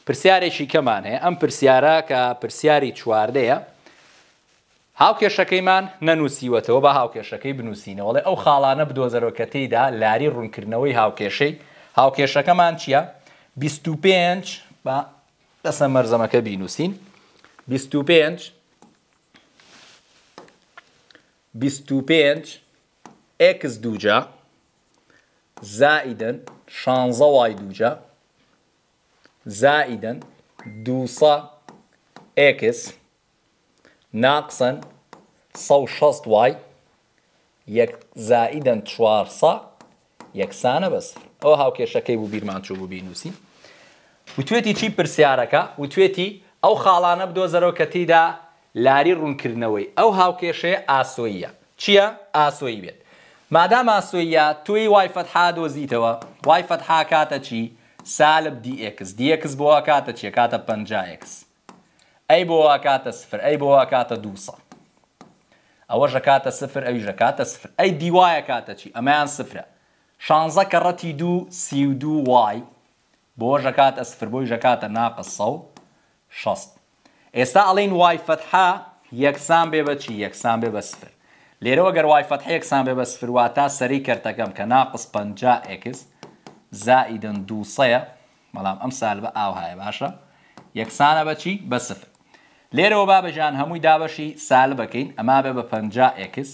پرسیارێکی کەمان هەیە ئەم پرسیارە کە پرسیاری چواردەیە هاوکێشەکەیمان نەنووسیوەتەوە بە هاوکێشەکەی بنووسینەوەڵێ ئەو خاڵانە بدۆزەرۆکە تێدا لاری ڕوونکردنەوەی هاوکێشەی هاوکێشەکەمان چییە؟ 25 بە دەسە مەرزەمەکە بینووسین 25 25 x دوجا زائدن شانزە وای دووجە زائدن دووسە ئکس ناقسن سە شەست وای یەک زائدن چوارسە یەکسانە بەس ئەو هاوکێشەکەی بوو بیرمان چوو بوو بینوسی وتوێتی چی پرسیارەکە وتوێتی ئەو خاڵانە بدۆزەرەوە کەتیدا لاری ڕوونکردنەوەی ئەو هاوکێشەیە ئاسۆیە چییە ئاسۆی بێت مادام ئاسۆیە توی وایفەت ها دۆزیتەوە وایفەت ها کاتە چی سالب دیX دیX بۆ کاتە چیە کاتە 5X ئەی بۆ کاتە سفر ئەی بۆ کاتە دوسە ئەوەژە کاتە سفر ئەویژە کاتە سفر ئەی دیوایە کاتە چی ئەمەیان سفرە شانزە کە ڕەتی دوو سی و دوو وای بۆ ژەکاتە سفر بۆی ژەکاتە ناقە سە شست ئێستا ئەڵین وایفەت ها یەکسان بێ بە چی یەکسان بێ بە سفر لێرەوە گەروای فەتحەیەکسان بێ بە سفرواتە سەری کردەکەم کە ناقص پ ئکس زائیدن دووسەیە بەڵام ئەم سال بە ئاوهایە باشە یەکسانە بەچی بە سفر لێرەوە بابەژان هەمووی دابەشی سال بکەین ئەما بێ بە پ ئکس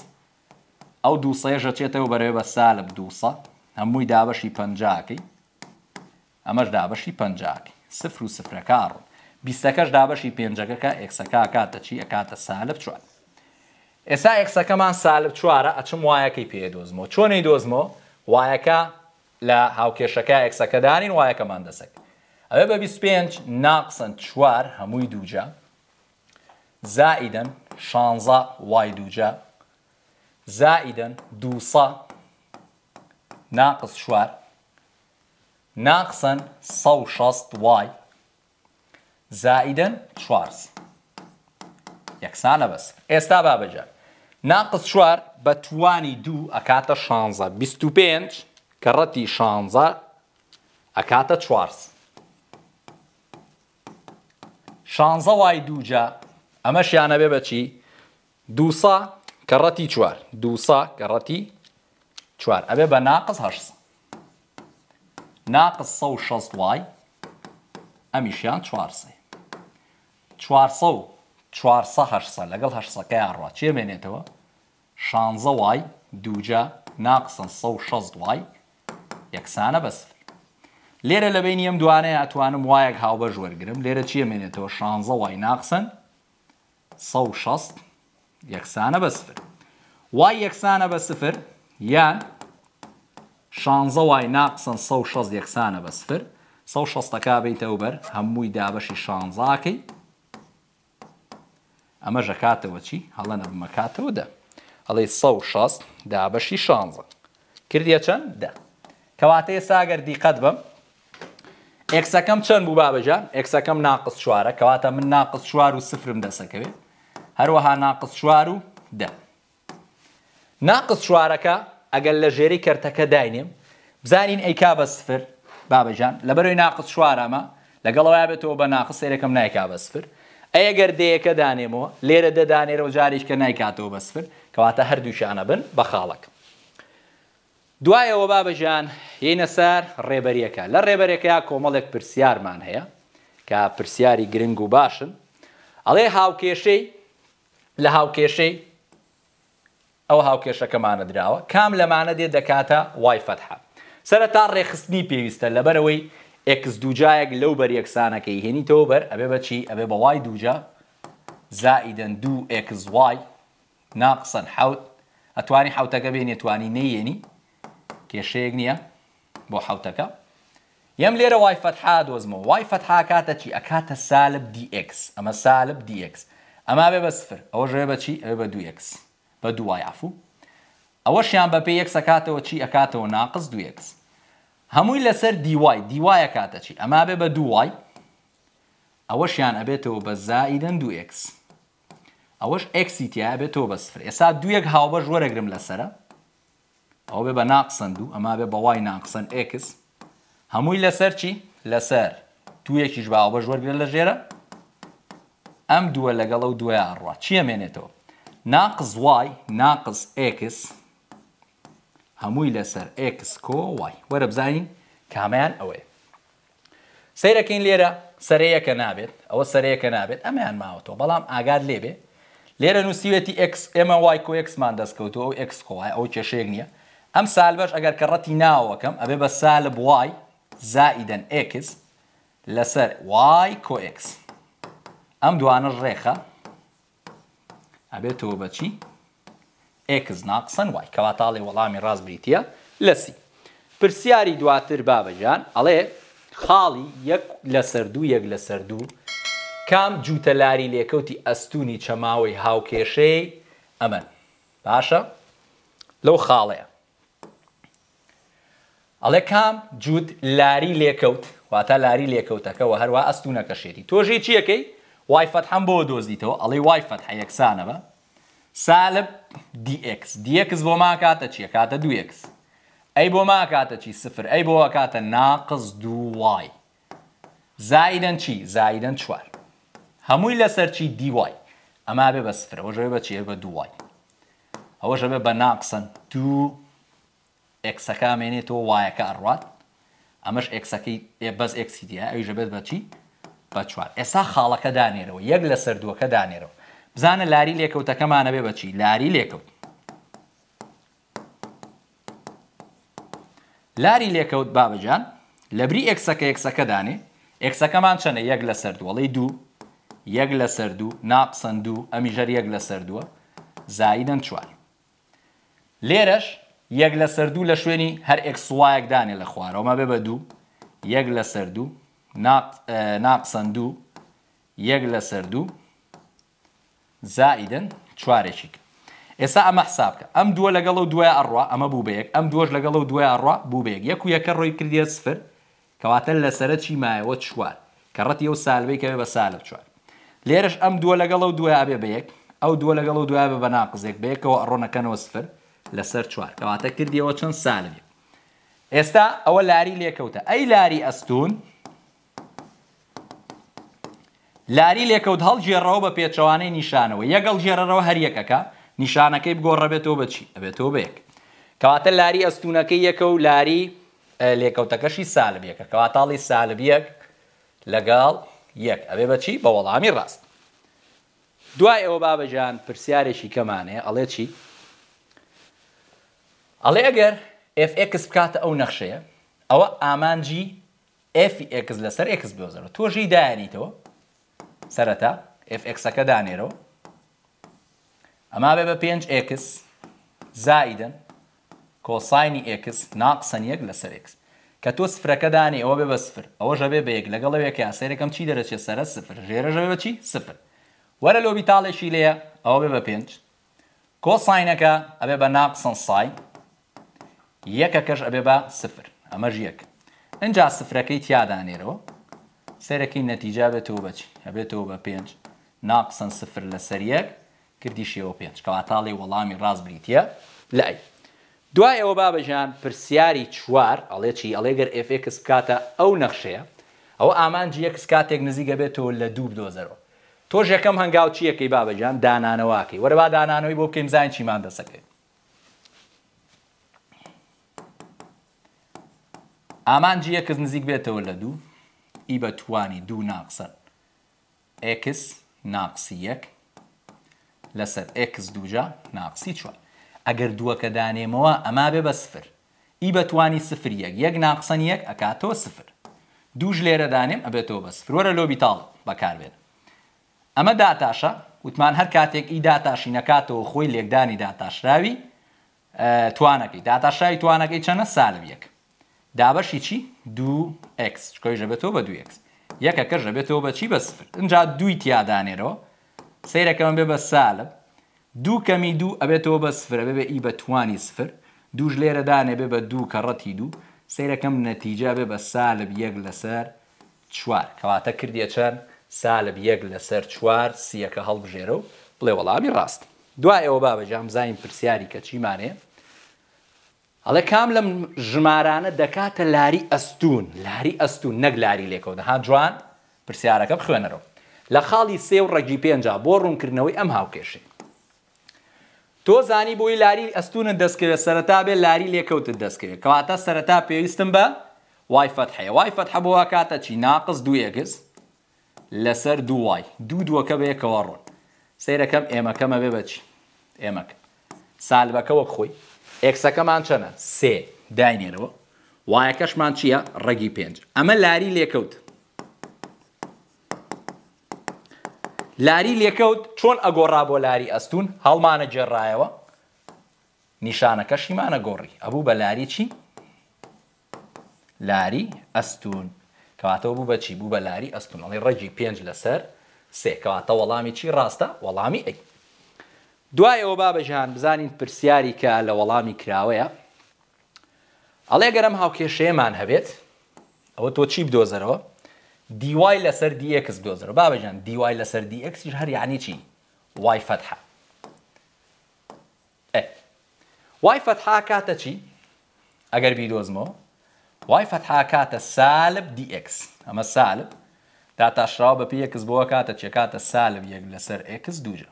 ئەو دووسەیەژە چێتەوە بەرێ بە سالب دووسە هەمووی دابەشی پنجاکەی ئەمەش دابەشی پنجاکی سفر و سفرەکارڕ بیستەکەش دابەشی پێنجەکەکە ئێکسەکە کاتە چی ئەکاتە سالب چوان ئێستا ئەکسەکەمان سالب چوارە ئەچم وایەکەی پێ دۆزمەوە چۆنەی دۆزمەوە وایەکە لە هاوکێشەکە ئەکسەکەدانین وایەکەمان دەسەک ئەوێ بە 25 ناقسن چوار هەمووی دووجە زائدن 16 وای دووجە زائدن دوسە ناقص چوار ناقسن 16 وای زائدن چوارز یەکسانە بەس ئێستا بابەجە ناقص چوار بە توانی دوو ئەکاتە شانزە 25 کە ڕەتی شانزە ئەکاتە چوارس. شانزە وای دووجا ئەمەشیانە بێ بەچی دووسا کە ڕەتی چوار دووسا کە ڕەتی چوار ئەبێ بە ناقز هەش ناقز 16 وای ئەمیشیان چوارسێ چوار چوارسە لەگەڵ هەشسەکە یاڕوا چێ مێنێتەوە شانزە وای دووجە ناقسن سە و شەست وای یەکسانە بەسفر لێرە لە بینی ئەم دوانەیە ئەتوانم وایەک هاوبەژ وەرگرم لێرە چیە مێنێتەوە شانزە وای ناقسن سە و شەست یەکسانە بەسفر وای یەکسانە بە سفر یان شانزە وای ناقسن سە و شەست یەکسانە بەسفر سە و شەستەکە بیتەوە بەر هەمووی دابەشی شانزاکەی ئەمە ژەکاتەوە چی هەڵە نەبمەکاتەوە دە ئەڵێ 16 دابەشی شانزە کردیە چەند دە کەواتەیە ساگەر دیقەت بم ئەکسەکەم چەند بوو بابەجە ئەکسەکەم ناقص چوارە کەواتە من ناقص چوار و سفرم دەسەکەوێت هەروەها ناقص چوار و دە ناقص چوارەکە ئەگەر لە ژێری کەرتەکە داینێم بزانین ئەیکا بە سفر بابەجان لەبەرەوەی ناقص چوارەمە لەگەڵەوە بێتەوە بە ناقص سێرەکەم نایکا بە سفر ئەگەر دەیەکە دانێمەوە لێرە دەدانێرەوە جاریشکە نایکاتەوە بە سفر کەواتە هەردووشانە بن بە خاڵک. دوایەوە بابەژان هینەسەر ڕێبەریەکە لە ڕێبەرێکە کۆمەڵێک پرسیارمان هەیە کە پرسیاری گرنگ و باشن ئەڵێ هاوکێشەی لە هاوکێشەی ئەو هاوکێشەکەمانە درراوە کام لەمانە دێ دەکاتە وایفەتها سەرەتا ڕێخستنی پێویستە لەبەرەوەی ئکس دووجایەک لەو بەر یەکسانەکەی هێنیتەوە بەر ئەبێ بەچی ئەبێ بەوای دووجە زائیدەن دوو ئکسY ناقسەن حوت ئەتوانی حوتەکە بێ نێتوانی نەیێنی کێشەیەک نییە بۆ حوتەکە یەم لێرە وای فەتحا دۆزمەوە وای فەتحا کاتە چی ئەکاتە سالب دیX ئەمە سالب دیX ئەما بێ بە سفر ئەوە ژێ بەچی ئەوێ بە دوX بە دوای عفوو ئەوەشیان بە پێ یەکسەکاتەوە چی ئەکاتەوە ناقص دوX هەمووی لەسەر دیوای دیوایە کاتە چی ئەما بێ بە دوای ئەوەشیان ئەبێتەوە بە زائیدن دوX ئەوەش ئەکسیتیای بێت تۆ بە سفر ئێستا دویەک هاوبەش وەرەگرم لەسرە ئەو بێ بە ناقسەند و ئەما بێ بەوای ناقسەند ئکس هەمووی لەسەر چی لەسەر دویەکیش بە هاوبەش وەرگرن لە ژێرە ئەم دووە لەگەڵ ئەو دوای ئەڕوا چیە مێنێتەوە ناقز وای ناقز ئکس هەمووی لەسەر ئکس کۆ وای وەرە بزانین کامیان ئەوەیە سیرەکەین لێرە سەرەیەکە نابێت ئەوە سەرەیەکە نابێت ئەمەیان ماوەتەوە بەڵام ئاگاد لێبێ لێرە نووسیوێتی X ئێمە وای کۆکسمان دەستکەوتەوە ئەو X خۆی ئەو کێشەیەک نییە ئەم سال بەش ئەگەر کە ڕەتی ناوەکەم ئەبێ بە سال وای زائیدەن X لەسەر وای کۆX ئەم دوانە ڕێخە ئەبێتەوە بەچی X ناقسەن وای کەواتاڵی وەڵامی ڕاست بریتە لەسی پرسیاری دواتر بابەجان ئەڵێ خاڵی یەک لەسەر دوو یەک لەسەر دوو کام جوتەلاری لێکەوتی ئەستونی چەماوەی هاوکێشەی ئەمە باشە لەو خاڵەیە ئەڵێ کام جوود لاری لێکەوت واتە لاری لێکەوتەکەەوە هەروە ئەستونەکە شێری تۆژێ چیەکەی وایفەت هەم بۆ دۆزیتەوە ئەڵێ وایفەت هەیەکسانەوە سالب دیX دیX بۆ ماکاتە چیە کاتە دوX ئەی بۆ ماکاتە چی سفر ئەی بۆ کاتە ناقز دووای زایدەن چی زایدەن چوار هەمووی لە سەرچی دیوای ئەما بێ بە سفر ئەوژێ بە چێ بە دوای ئەوەشە بێ بە ناقسن دوو ئەکسەکە مێنێتەوە وایەکە ئەڕات ئەمەش ئەکسەکەی بەس ئەکسیدیە ئەوژە بێت بەچی بە چوار ئێستا خاڵەکە دانێرەوە یەک لە سەردووەکە دانێرەوە بزانە لاری لێکەوتەکەمانە بێ بەچی لاری لێکەوت لاری لێکەوت بابجان لەبری ئەکسەکە ئەکسەکە دانێ ئەکسەکەمان چەنە یەک لە سەردووەڵی دوو یەک لە سەردوو ناقسەند و ئەمیژەر یەک لە سەردووە زایدەن چوار لێرەش یەک لە سەردوو لە شوێنی هەر ئەکسوایەکدانێ لە خوارەوەمە بێ بە دوو یەک لە سەردوو ناقسەند و یەک لە سەردوو زائدن چوارێکی ئێستا ئەمە حسابکە ئەم دووە لەگەڵ و دوای ئەڕوا ئەمە بوو بەیەک ئەم دوۆش لەگەڵ و دوای ئەڕوا بوو بێک یەک و یەکە ڕۆی کردیە سفر کەواتە لەسرە چی مایەوە چوار کە ڕەت ئەو سالوەی کەوێ بە سالە چوار لێرش ئەم دووە لەگەڵە و دوای ئابێ بەیەک ئەو دووە لەگەڵ و دوای بە بەناقزێک بەیەکەوە ڕۆنەکەنەوە سفر لەسەر چوار کەواتە کردیەوە چەند سالێک ئێستا ئەوە لاری لێکەوتە ئەی لاری ئەستون لاری لێکەوت هەڵگێڕەوە بە پێچەوانەی نیشانەوە یەگەڵ ژێرەوە هەریەکەکە نیشانەکەی بگۆڕە بێتەوە بچی ئەبێتەوە بەیەک کەواتە لاری ئەستونەکەی یەکە و لاری لێکەوتەکەشی سالبیەکە کەواتاڵی سالبیەک لەگەڵ یەک ئەوێ بەچی بە وەڵامی ڕاست دوای ئەوە بابەجان پرسیارێکی کەمانەیە ئەڵێ چی ئەڵێ ئەگەر Fx بکاتە ئەو نەخشەیە ئەوە ئامانجی Fx لەسەر X بۆزەوە تۆژی دایانیتەوە سەرەتا Fxەکە دانێرەوە ئەما بێ بە 5 X زائدن کۆساینی X ناقسەن یەک لەسەر X کە تۆ سفرەکەدانی ئەوە بێ بە سفر ئەو ژەبێ بەیەک لەگەڵەوەیەک یاسەرەکەم چی دەرەچێت سەرە سفر ژێرە ژەبێ بەچی سفر وەرە لۆبی تاڵێکی لەیە ئەوە بێ بە پێنج کۆساینەکە ئەبێ بە ناقسن سای یەکەکەش ئەبێ بە سفر ئەمەژ یەک ئەجا سفرەکەی تیادانێرەوە سەرەکەی نەتیجا بێتەوە بەچی هەبێتەوە بە پێنج ناقسن سفر لە سەریەک کردی شێوە پێنج کەوا تاڵی وەڵامی ڕاستبریتە لای. دوای ئەوە بابەژیان پرسیاری چوار ئەڵێکی ئەڵێگەر ئFX بکاتە ئەو نەخشەیە ئەو ئامانجی یەکس کاتێک نزیگە بێتەوە لە دوو دۆزەرەوە تۆش یەکەم هەنگاو چیەکەی بابەجان دانانەواکەی وەرەبا دانانەوەی بۆ بکەیم زان چیمان دەسەکەی ئامانجی یەکس نزیک بێتەوە لە دوو ئی بە توانی دوو ناقسەر ئکس e ناقسی یەک لەسەر ئکس e دووجا ناقسی چوار ئەگەر دووەکە دانێمەوە ئەما بێ بە سفر ئی بەتوانی سفر یەک یەک ناقسەن یەک ئەکاتۆ سفر دووش لێرە دانێم ئەبێتەوە بە سفرۆرە لۆبیتاڵ بەکاربێت ئەمە داتاشە وتمان هەر کاتێک ئی داتاشی نەکاتەوە خۆی لێکدانی داتاشراوی توانەکەی داتاشای توانەکەی چەنە سالم یەک دابەشی چی دوX چکۆی ژەبێتەوە بە دوX یەکەکە ژەبێتەوە بە چی بە سفر اینجا دوی تیادانێرەوە سیرەکەم بێ بە سالب دوو کەمی دوو ئەبێتەوە بە سفر بێ ئی بە توانی سفر دوژ لێرەدانێ بێ بە دوو کە ڕەتی دوو سیرەکەم نەتیجا بێ بە سالب یەک لەسەر چوار کەواتە کردیە چەند سالب یەک لەسەر چوار سیەکە هەڵبژێرە و بڵێ وەڵامی ڕاست دوای ئەوە بابە جامزاین پرسیاری کە چیمانێ ئەڵە کام لەم ژمارانە دەکاتە لاری ئەستون لاری ئەستون نەک لاری لێکەوە دەها جوان پرسیارەکە بخوێنەرەوە لە خاڵی سێ و ڕەگی پێنج بۆ ڕوونکردنەوەی ئەم هاوکێشێ تۆ زانی بۆی لاری ئەستونە دەستکرێت سەرەتا بێ لاری لێکەوتت دەستکرێت کەواتە سەرەتا پێویستم بە وایفەت هەیە وایفەت هەبەوە کاتە چی ناقز دوێگز لەسەر دووای دوو دووەکە بەیەکەوە ڕۆن سیرەکەم ئێمەکەمە بێ بەچی ئێمەکە سالبەکەوە بخۆی ئێکسەکەمان چەنە سێ داینێنەوە وایەکەشمان چییە ڕێگی پێنج ئەمە لاری لێکەوت لاری لێکەوت چۆن ئەگۆڕا بۆ لاری ئەستون هەڵمانە جێڕایەوە نیشانەکە شیمانە گۆڕی ئەبوو بە لاری چی؟ لاری ئەستون کەواتەوە بوو بەچی بوو بە لاری ئەستونەڵی ڕەجی پێنج لەسەر سێکەواتە وەڵامی چی ڕاستە وەڵامی ئەی دوایەوە بابەژیان بزانین پرسیاری کە لە وەڵامی کراوەیە ئەڵێ گەرم هاوکێشەیەمان هەبێت ئەوە تۆ چی بدۆزەرەوە؟ دیوای لەسەر دیX دۆزر بابەجان دیوای لەسەر دیXیش هەر یعنی چی وای فتح وای فتح کاتە چی ئەگەر بیدۆزمەوە وای فتح کاتە سالب دیX ئەمە سالب داتاشراو بە پێ بووە کاتە چێکاتە سالب یەک لەسەر X دووجە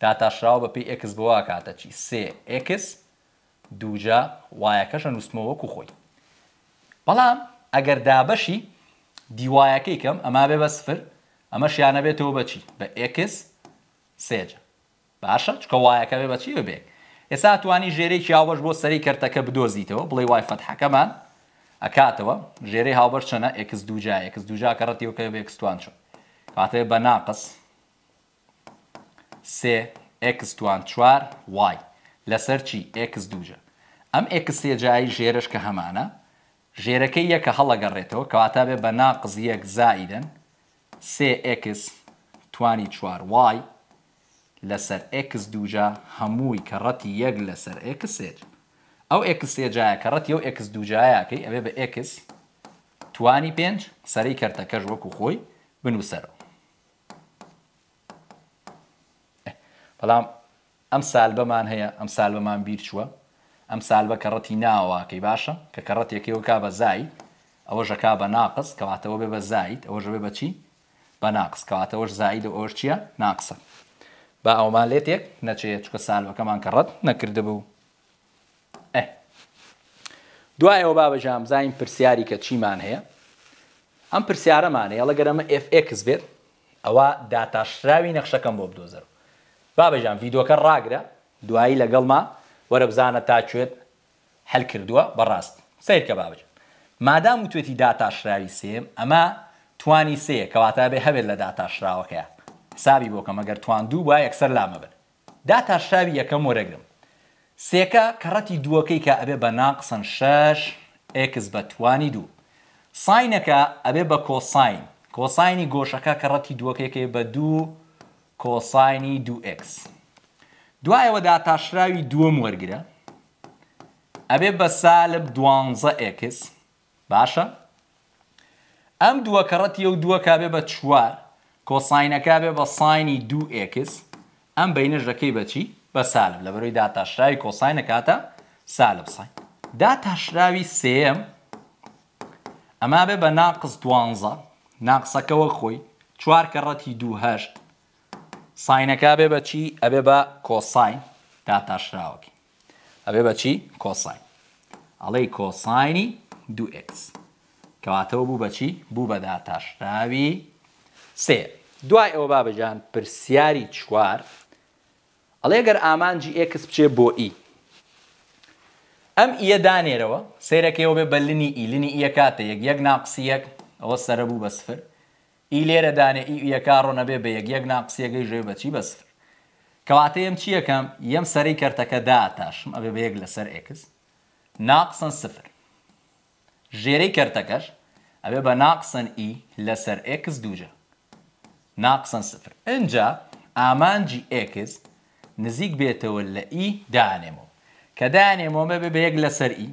داتاشراو بە پێ X بووە کاتە چی سX دووجە وایەکەشە نووسمەوەکو خۆی بەڵام ئەگەر دابەشی دیوایەکەی کەم ئەما بێ بە سفر ئەمە شیانە بێتەوە بەچی بە ئکس سێجە باشە چکە وایەکە بێ بەچی بێ ئێستا توانی ژێرەی یاوەش بۆ سەری کەرتەکە بدۆزیتەوە بڵێ وای فەتحەکەمان ئەکاتەوە ژێرەی هاوبەر چەنە ئکس دوجا ئکس دوجا کە ڕەتیەوەکە بێکستوان چۆ کاتێ بە ناقس سێ ئکسوان چوار وای لەسەر چی ئکس دوجە ئەم ئکس سێجایی ژێرش کە هەمانە ژێرەکەی یەکە هەڵەگەڕێتەوە کەواتە بێ بە ناقز یەک زائیدن سX توانی چوار وای لەسەر X دووجا هەمووی کە ڕەتی یەک لەسەر Xێت ئەو Xێجایە کە ڕەتی ئەو X دووجایەکەی ئەوێ بە X توانی پێنج سەری کەرتەکەش وەکو خۆی بنووسەرەوە بەڵام ئەم سال بەمان هەیە ئەم سال بەمان بیر چووە ئەم سال بە کەڕەتی ناوواکەی باشە کە کەڕەتێکیەوە کا بە زای ئەوە ژەکا بە ناقس کەواتەوە بێ بە زایت ئەوە ژبێ بەچی بە ناقس کەواتەوەش زاید و ئەوش چییە ناقسە با ئەومان لێتێک نەچێت چکە سالەکەمان کەڕەت نەکرده بوو دوایەوە بابەژام زاین پرسیاری کە چیمان هەیە ئەم پرسیارەمانەیە لەگەرەمە FX بێت ئەوە داتاشراوی نەخشەکەم بۆ بدۆزەر بابەژان ڤیددیوەکە ڕاگرە دوایی لەگەڵ ما وەرە بزانە تاکوێت هەل کردووە بەڕاست سیرکە بابج مادام و توێتی داتاشراوی سێم ئەمە توانی سێ کەواتە بێ هەبێت لە داتاشراوەکە حسابی بۆکە مەگەر توان دوو با یەکسەر لامە بن داتاشراوی یەکەم وەرەگرم سێکە کەڕەتی دووەکەی کە ئەبێ بە ناقسن شش ئکس بە توانی دوو ساینەکە ئەبێ بە کۆساین کۆساینی گۆشەکە کەڕەتی دووەکەیەکێ بە دوو کۆساینی دوX دوایەوەدا تاشراوی دووەم وەرگرە ئەبێ بە سالب دوانزە ئکس باشە؟ ئەم دووە کەڕەتی ئەو دووە کابێ بە چوار کۆساینەکە بێ بە ساینی دو ئکس ئەم بینە ژەکەی بەچی بە سالب لە بەرەوەی داتاشراوی کۆساینە کاتە سالب ساین داتاشراوی سم ئەما بێ بە ناقز دوانزە ناقسەکەەوە خۆی چوار کەڕەتی دوهشت ساینەکە بێ بە چی ئەبێ بە کۆساین داتاشراوەکی ئەبێ بە چی کۆساین ئەڵێ کۆساینی دوX کەواتەوە بوو بە چی بوو بە داتاشراوی سێ دوای ئەوە بابەجان پرسیاری چوار ئەڵێگەر ئامانجی ئێکس بچێ بۆ ئی ئەم ئیە دانێرەوە سیرەکەەوە بێ بە لنی ئیلنی ئیە کاتە یەک یەک ناقسی یەک ئەوە سرە بوو بە سفر ئی لێرە دانێ یەکە ڕۆنەبێ بە یەک یەک ناقسیەکەی ژێ بەچی بەسر کەواتە ئەم چی یەکەم یەم سەری کەرتەکە دا تاشم ئەبێ بە یەک لەسەر ئکس ناقسن سفر ژێرەی کەرتەکەش ئەبێ بە ناقسن ئی لەسەر ئکس دووجە ناقسن سفر اینجا ئامانجی ئکس نزیک بێتەوە لە ئی دانێمەوە کە دانێمەوە بێ بە یەک لەسەر ئی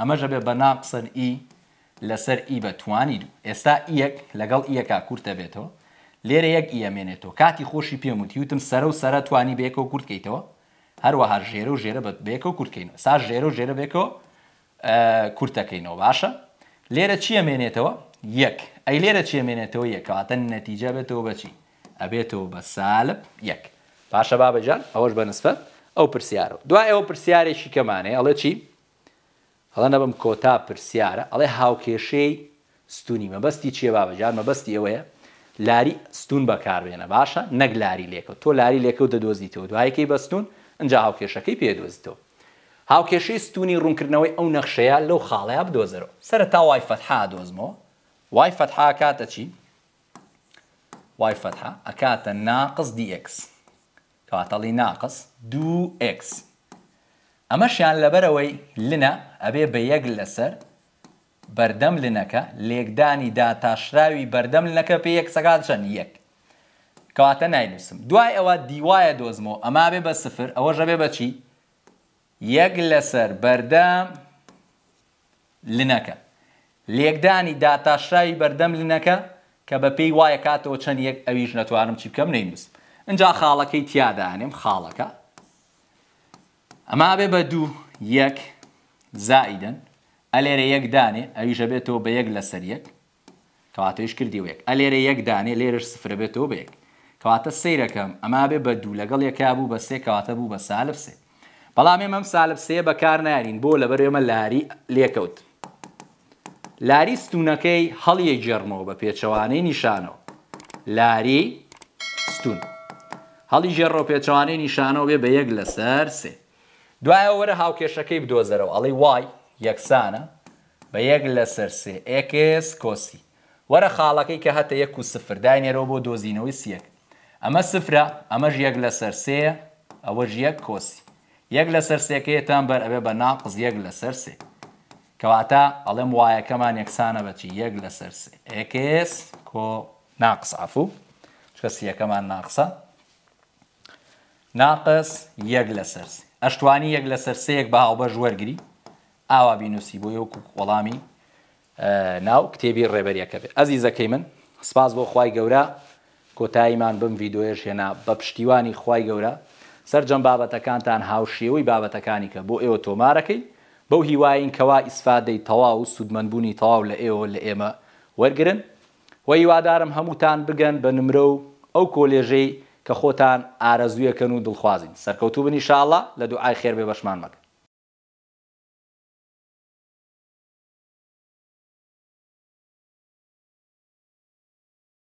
ئەمەژە بێ بە ناقسن ئی لەسەر ئی بەتوانی و ئێستا یەک لەگەڵ یەکا کورتە بێتەوە لێرە یەک ئەمێنێتەوە کاتی خۆشی پێموتی وتم سەرە و سەرە توانی بێکەوە کورتکەیتەوە هەروەها ژێرە و ژێرە بێکەوە کورتکەین سا ژێرە و ژێرە بێکەوە کورتەکەینەوە باشە لێرە چیە مێنێتەوە یەک ئەی لێرە چیە مێنێتەوە یەکەواتە نەتیجە بێتەوە بچی ئەبێتەوە بە سالب یەک پاشە بابەجان ئەوەش بەنسبەت ئەو پرسیارەوە دوای ئەوە پرسیارێکی کەمانەیە ئەڵە چی؟ هەڵە نەبم کۆتا پرسیارە ئەڵێ هاوکێشەی ستونی مەبەستی چیە بابەجار مەبەستی ئەوەیە لاری ستون بەکاربێنە باشە نەک لاری لێکە تۆ لاری لێکە و دەدۆزیتەوە دوایەکەی بەستون ئەجا هاوکێشەکەی پێدۆزیتەوە هاوکێشەی ستونی ڕوونکردنەوەی ئەو نەخشەیە لەو خاڵەیە بدۆزەرەوە سرە تا وای فەتحا دۆزمەوە وای فەتحا کاتە چی وای فەتحا ئەکاتە ناقص دیX کاتەڵی ناقص دوX ئەمەشیان لەبەرەوەی لنە ئەبێ بە یەک لەسەر بەردەم لنەکە لێکدانی داتاشراوی بەردەم لەکە پێ یەک سەگات چەند یەک کەواتە ناینووسم دوای ئەوە دیوایە دۆزمەوە ئەما بێ بە سفر ئەوە ژەبێ بەچی یەک لەسەر بەردەم لنەکە لێکدانی داتاشراوی بەردەم لنەکە کە بە پێی وایە کاتەوە چەند یەک ئەویش نەتوانم چی بکەم نینووسم. اینجا خاڵەکەی تیادانێم خاڵەکە ئەما بێ بە دوو یەک زائیدن ئەلێرە یەک دانێ ئەویژە بێتەوە بە یەک لەسەر یەک کەواتەیش کردی وەک ئەلێرە یەک دانێ لێرش سفرە بێتەوە بە یەک کەواتە سیرەکەم ئەما بێ بە دوو لەگەڵ یەکا بوو بە سێ کەواتە بوو بە سالب سێ بەڵام ئێمەم سالب سێ بەکار نارین بۆ لەبەر ئێمە لاری لێکەوت لاری ستونەکەی هەڵیە جەرمەوە بە پێچەوانەی نیشانەوە لاری ستون هەڵی ژێڕۆ پێچوانەی نیشانەوە بێ بە یەک لەسەر سێ دوایە وەرە هاوکێشەکەی بدۆزەرەوە ئەڵی وای یەکسانە بە یەک لە سەرسێ ئکس کۆسی وەرە خاڵەکەی کە هەتە یەک و سفر داینێرەوە بۆ دۆزینەوەی سیەک ئەمە سفرە ئەمەش یەک لە سەرسەیە ئەوە ژیەک کۆسی یەک لە سەرسێکەیەتان بەر ئەبێ بە ناقز یەک لە سەرسێ کەواتە ئەڵێم وایەکەمان یەکسانە بەچی یەک لە سەرسێ ئکس کۆ ناقس ئافوو چکە سیەکەمان ناقسە ناقس یەک لە سەرسی ئەشتوانی یەک لە سەرسەیەک بە هاوبەش وەرگری ئاوا بینوسی بۆ یەوەکو وەڵامی ناو کتێبی ڕێبەریەکە بێت ئەزی زەکەی من سپاس بۆ خی گەورە کۆتاییمان بم یددیوۆیش هێنا بە پشتیوانی خی گەورە سەررجەم بابەتەکانتان هاوشێوەی بابەتەکانی کە بۆ ئێوە تۆمارەکەی بەو هیواین کەوا ئیسفادەی تەواو و سوودمەبوونی تەواو لە ئێوە لە ئێمە وەرگن و هیوادارم هەمووتان بگەن بە نمرە و ئەو کۆلێژەی کە خۆتان ئارەزویەکەن و دڵخوازیین سەرکەوتوو بنی شاءله لە دوعای خێر بێ بەشمان مەکە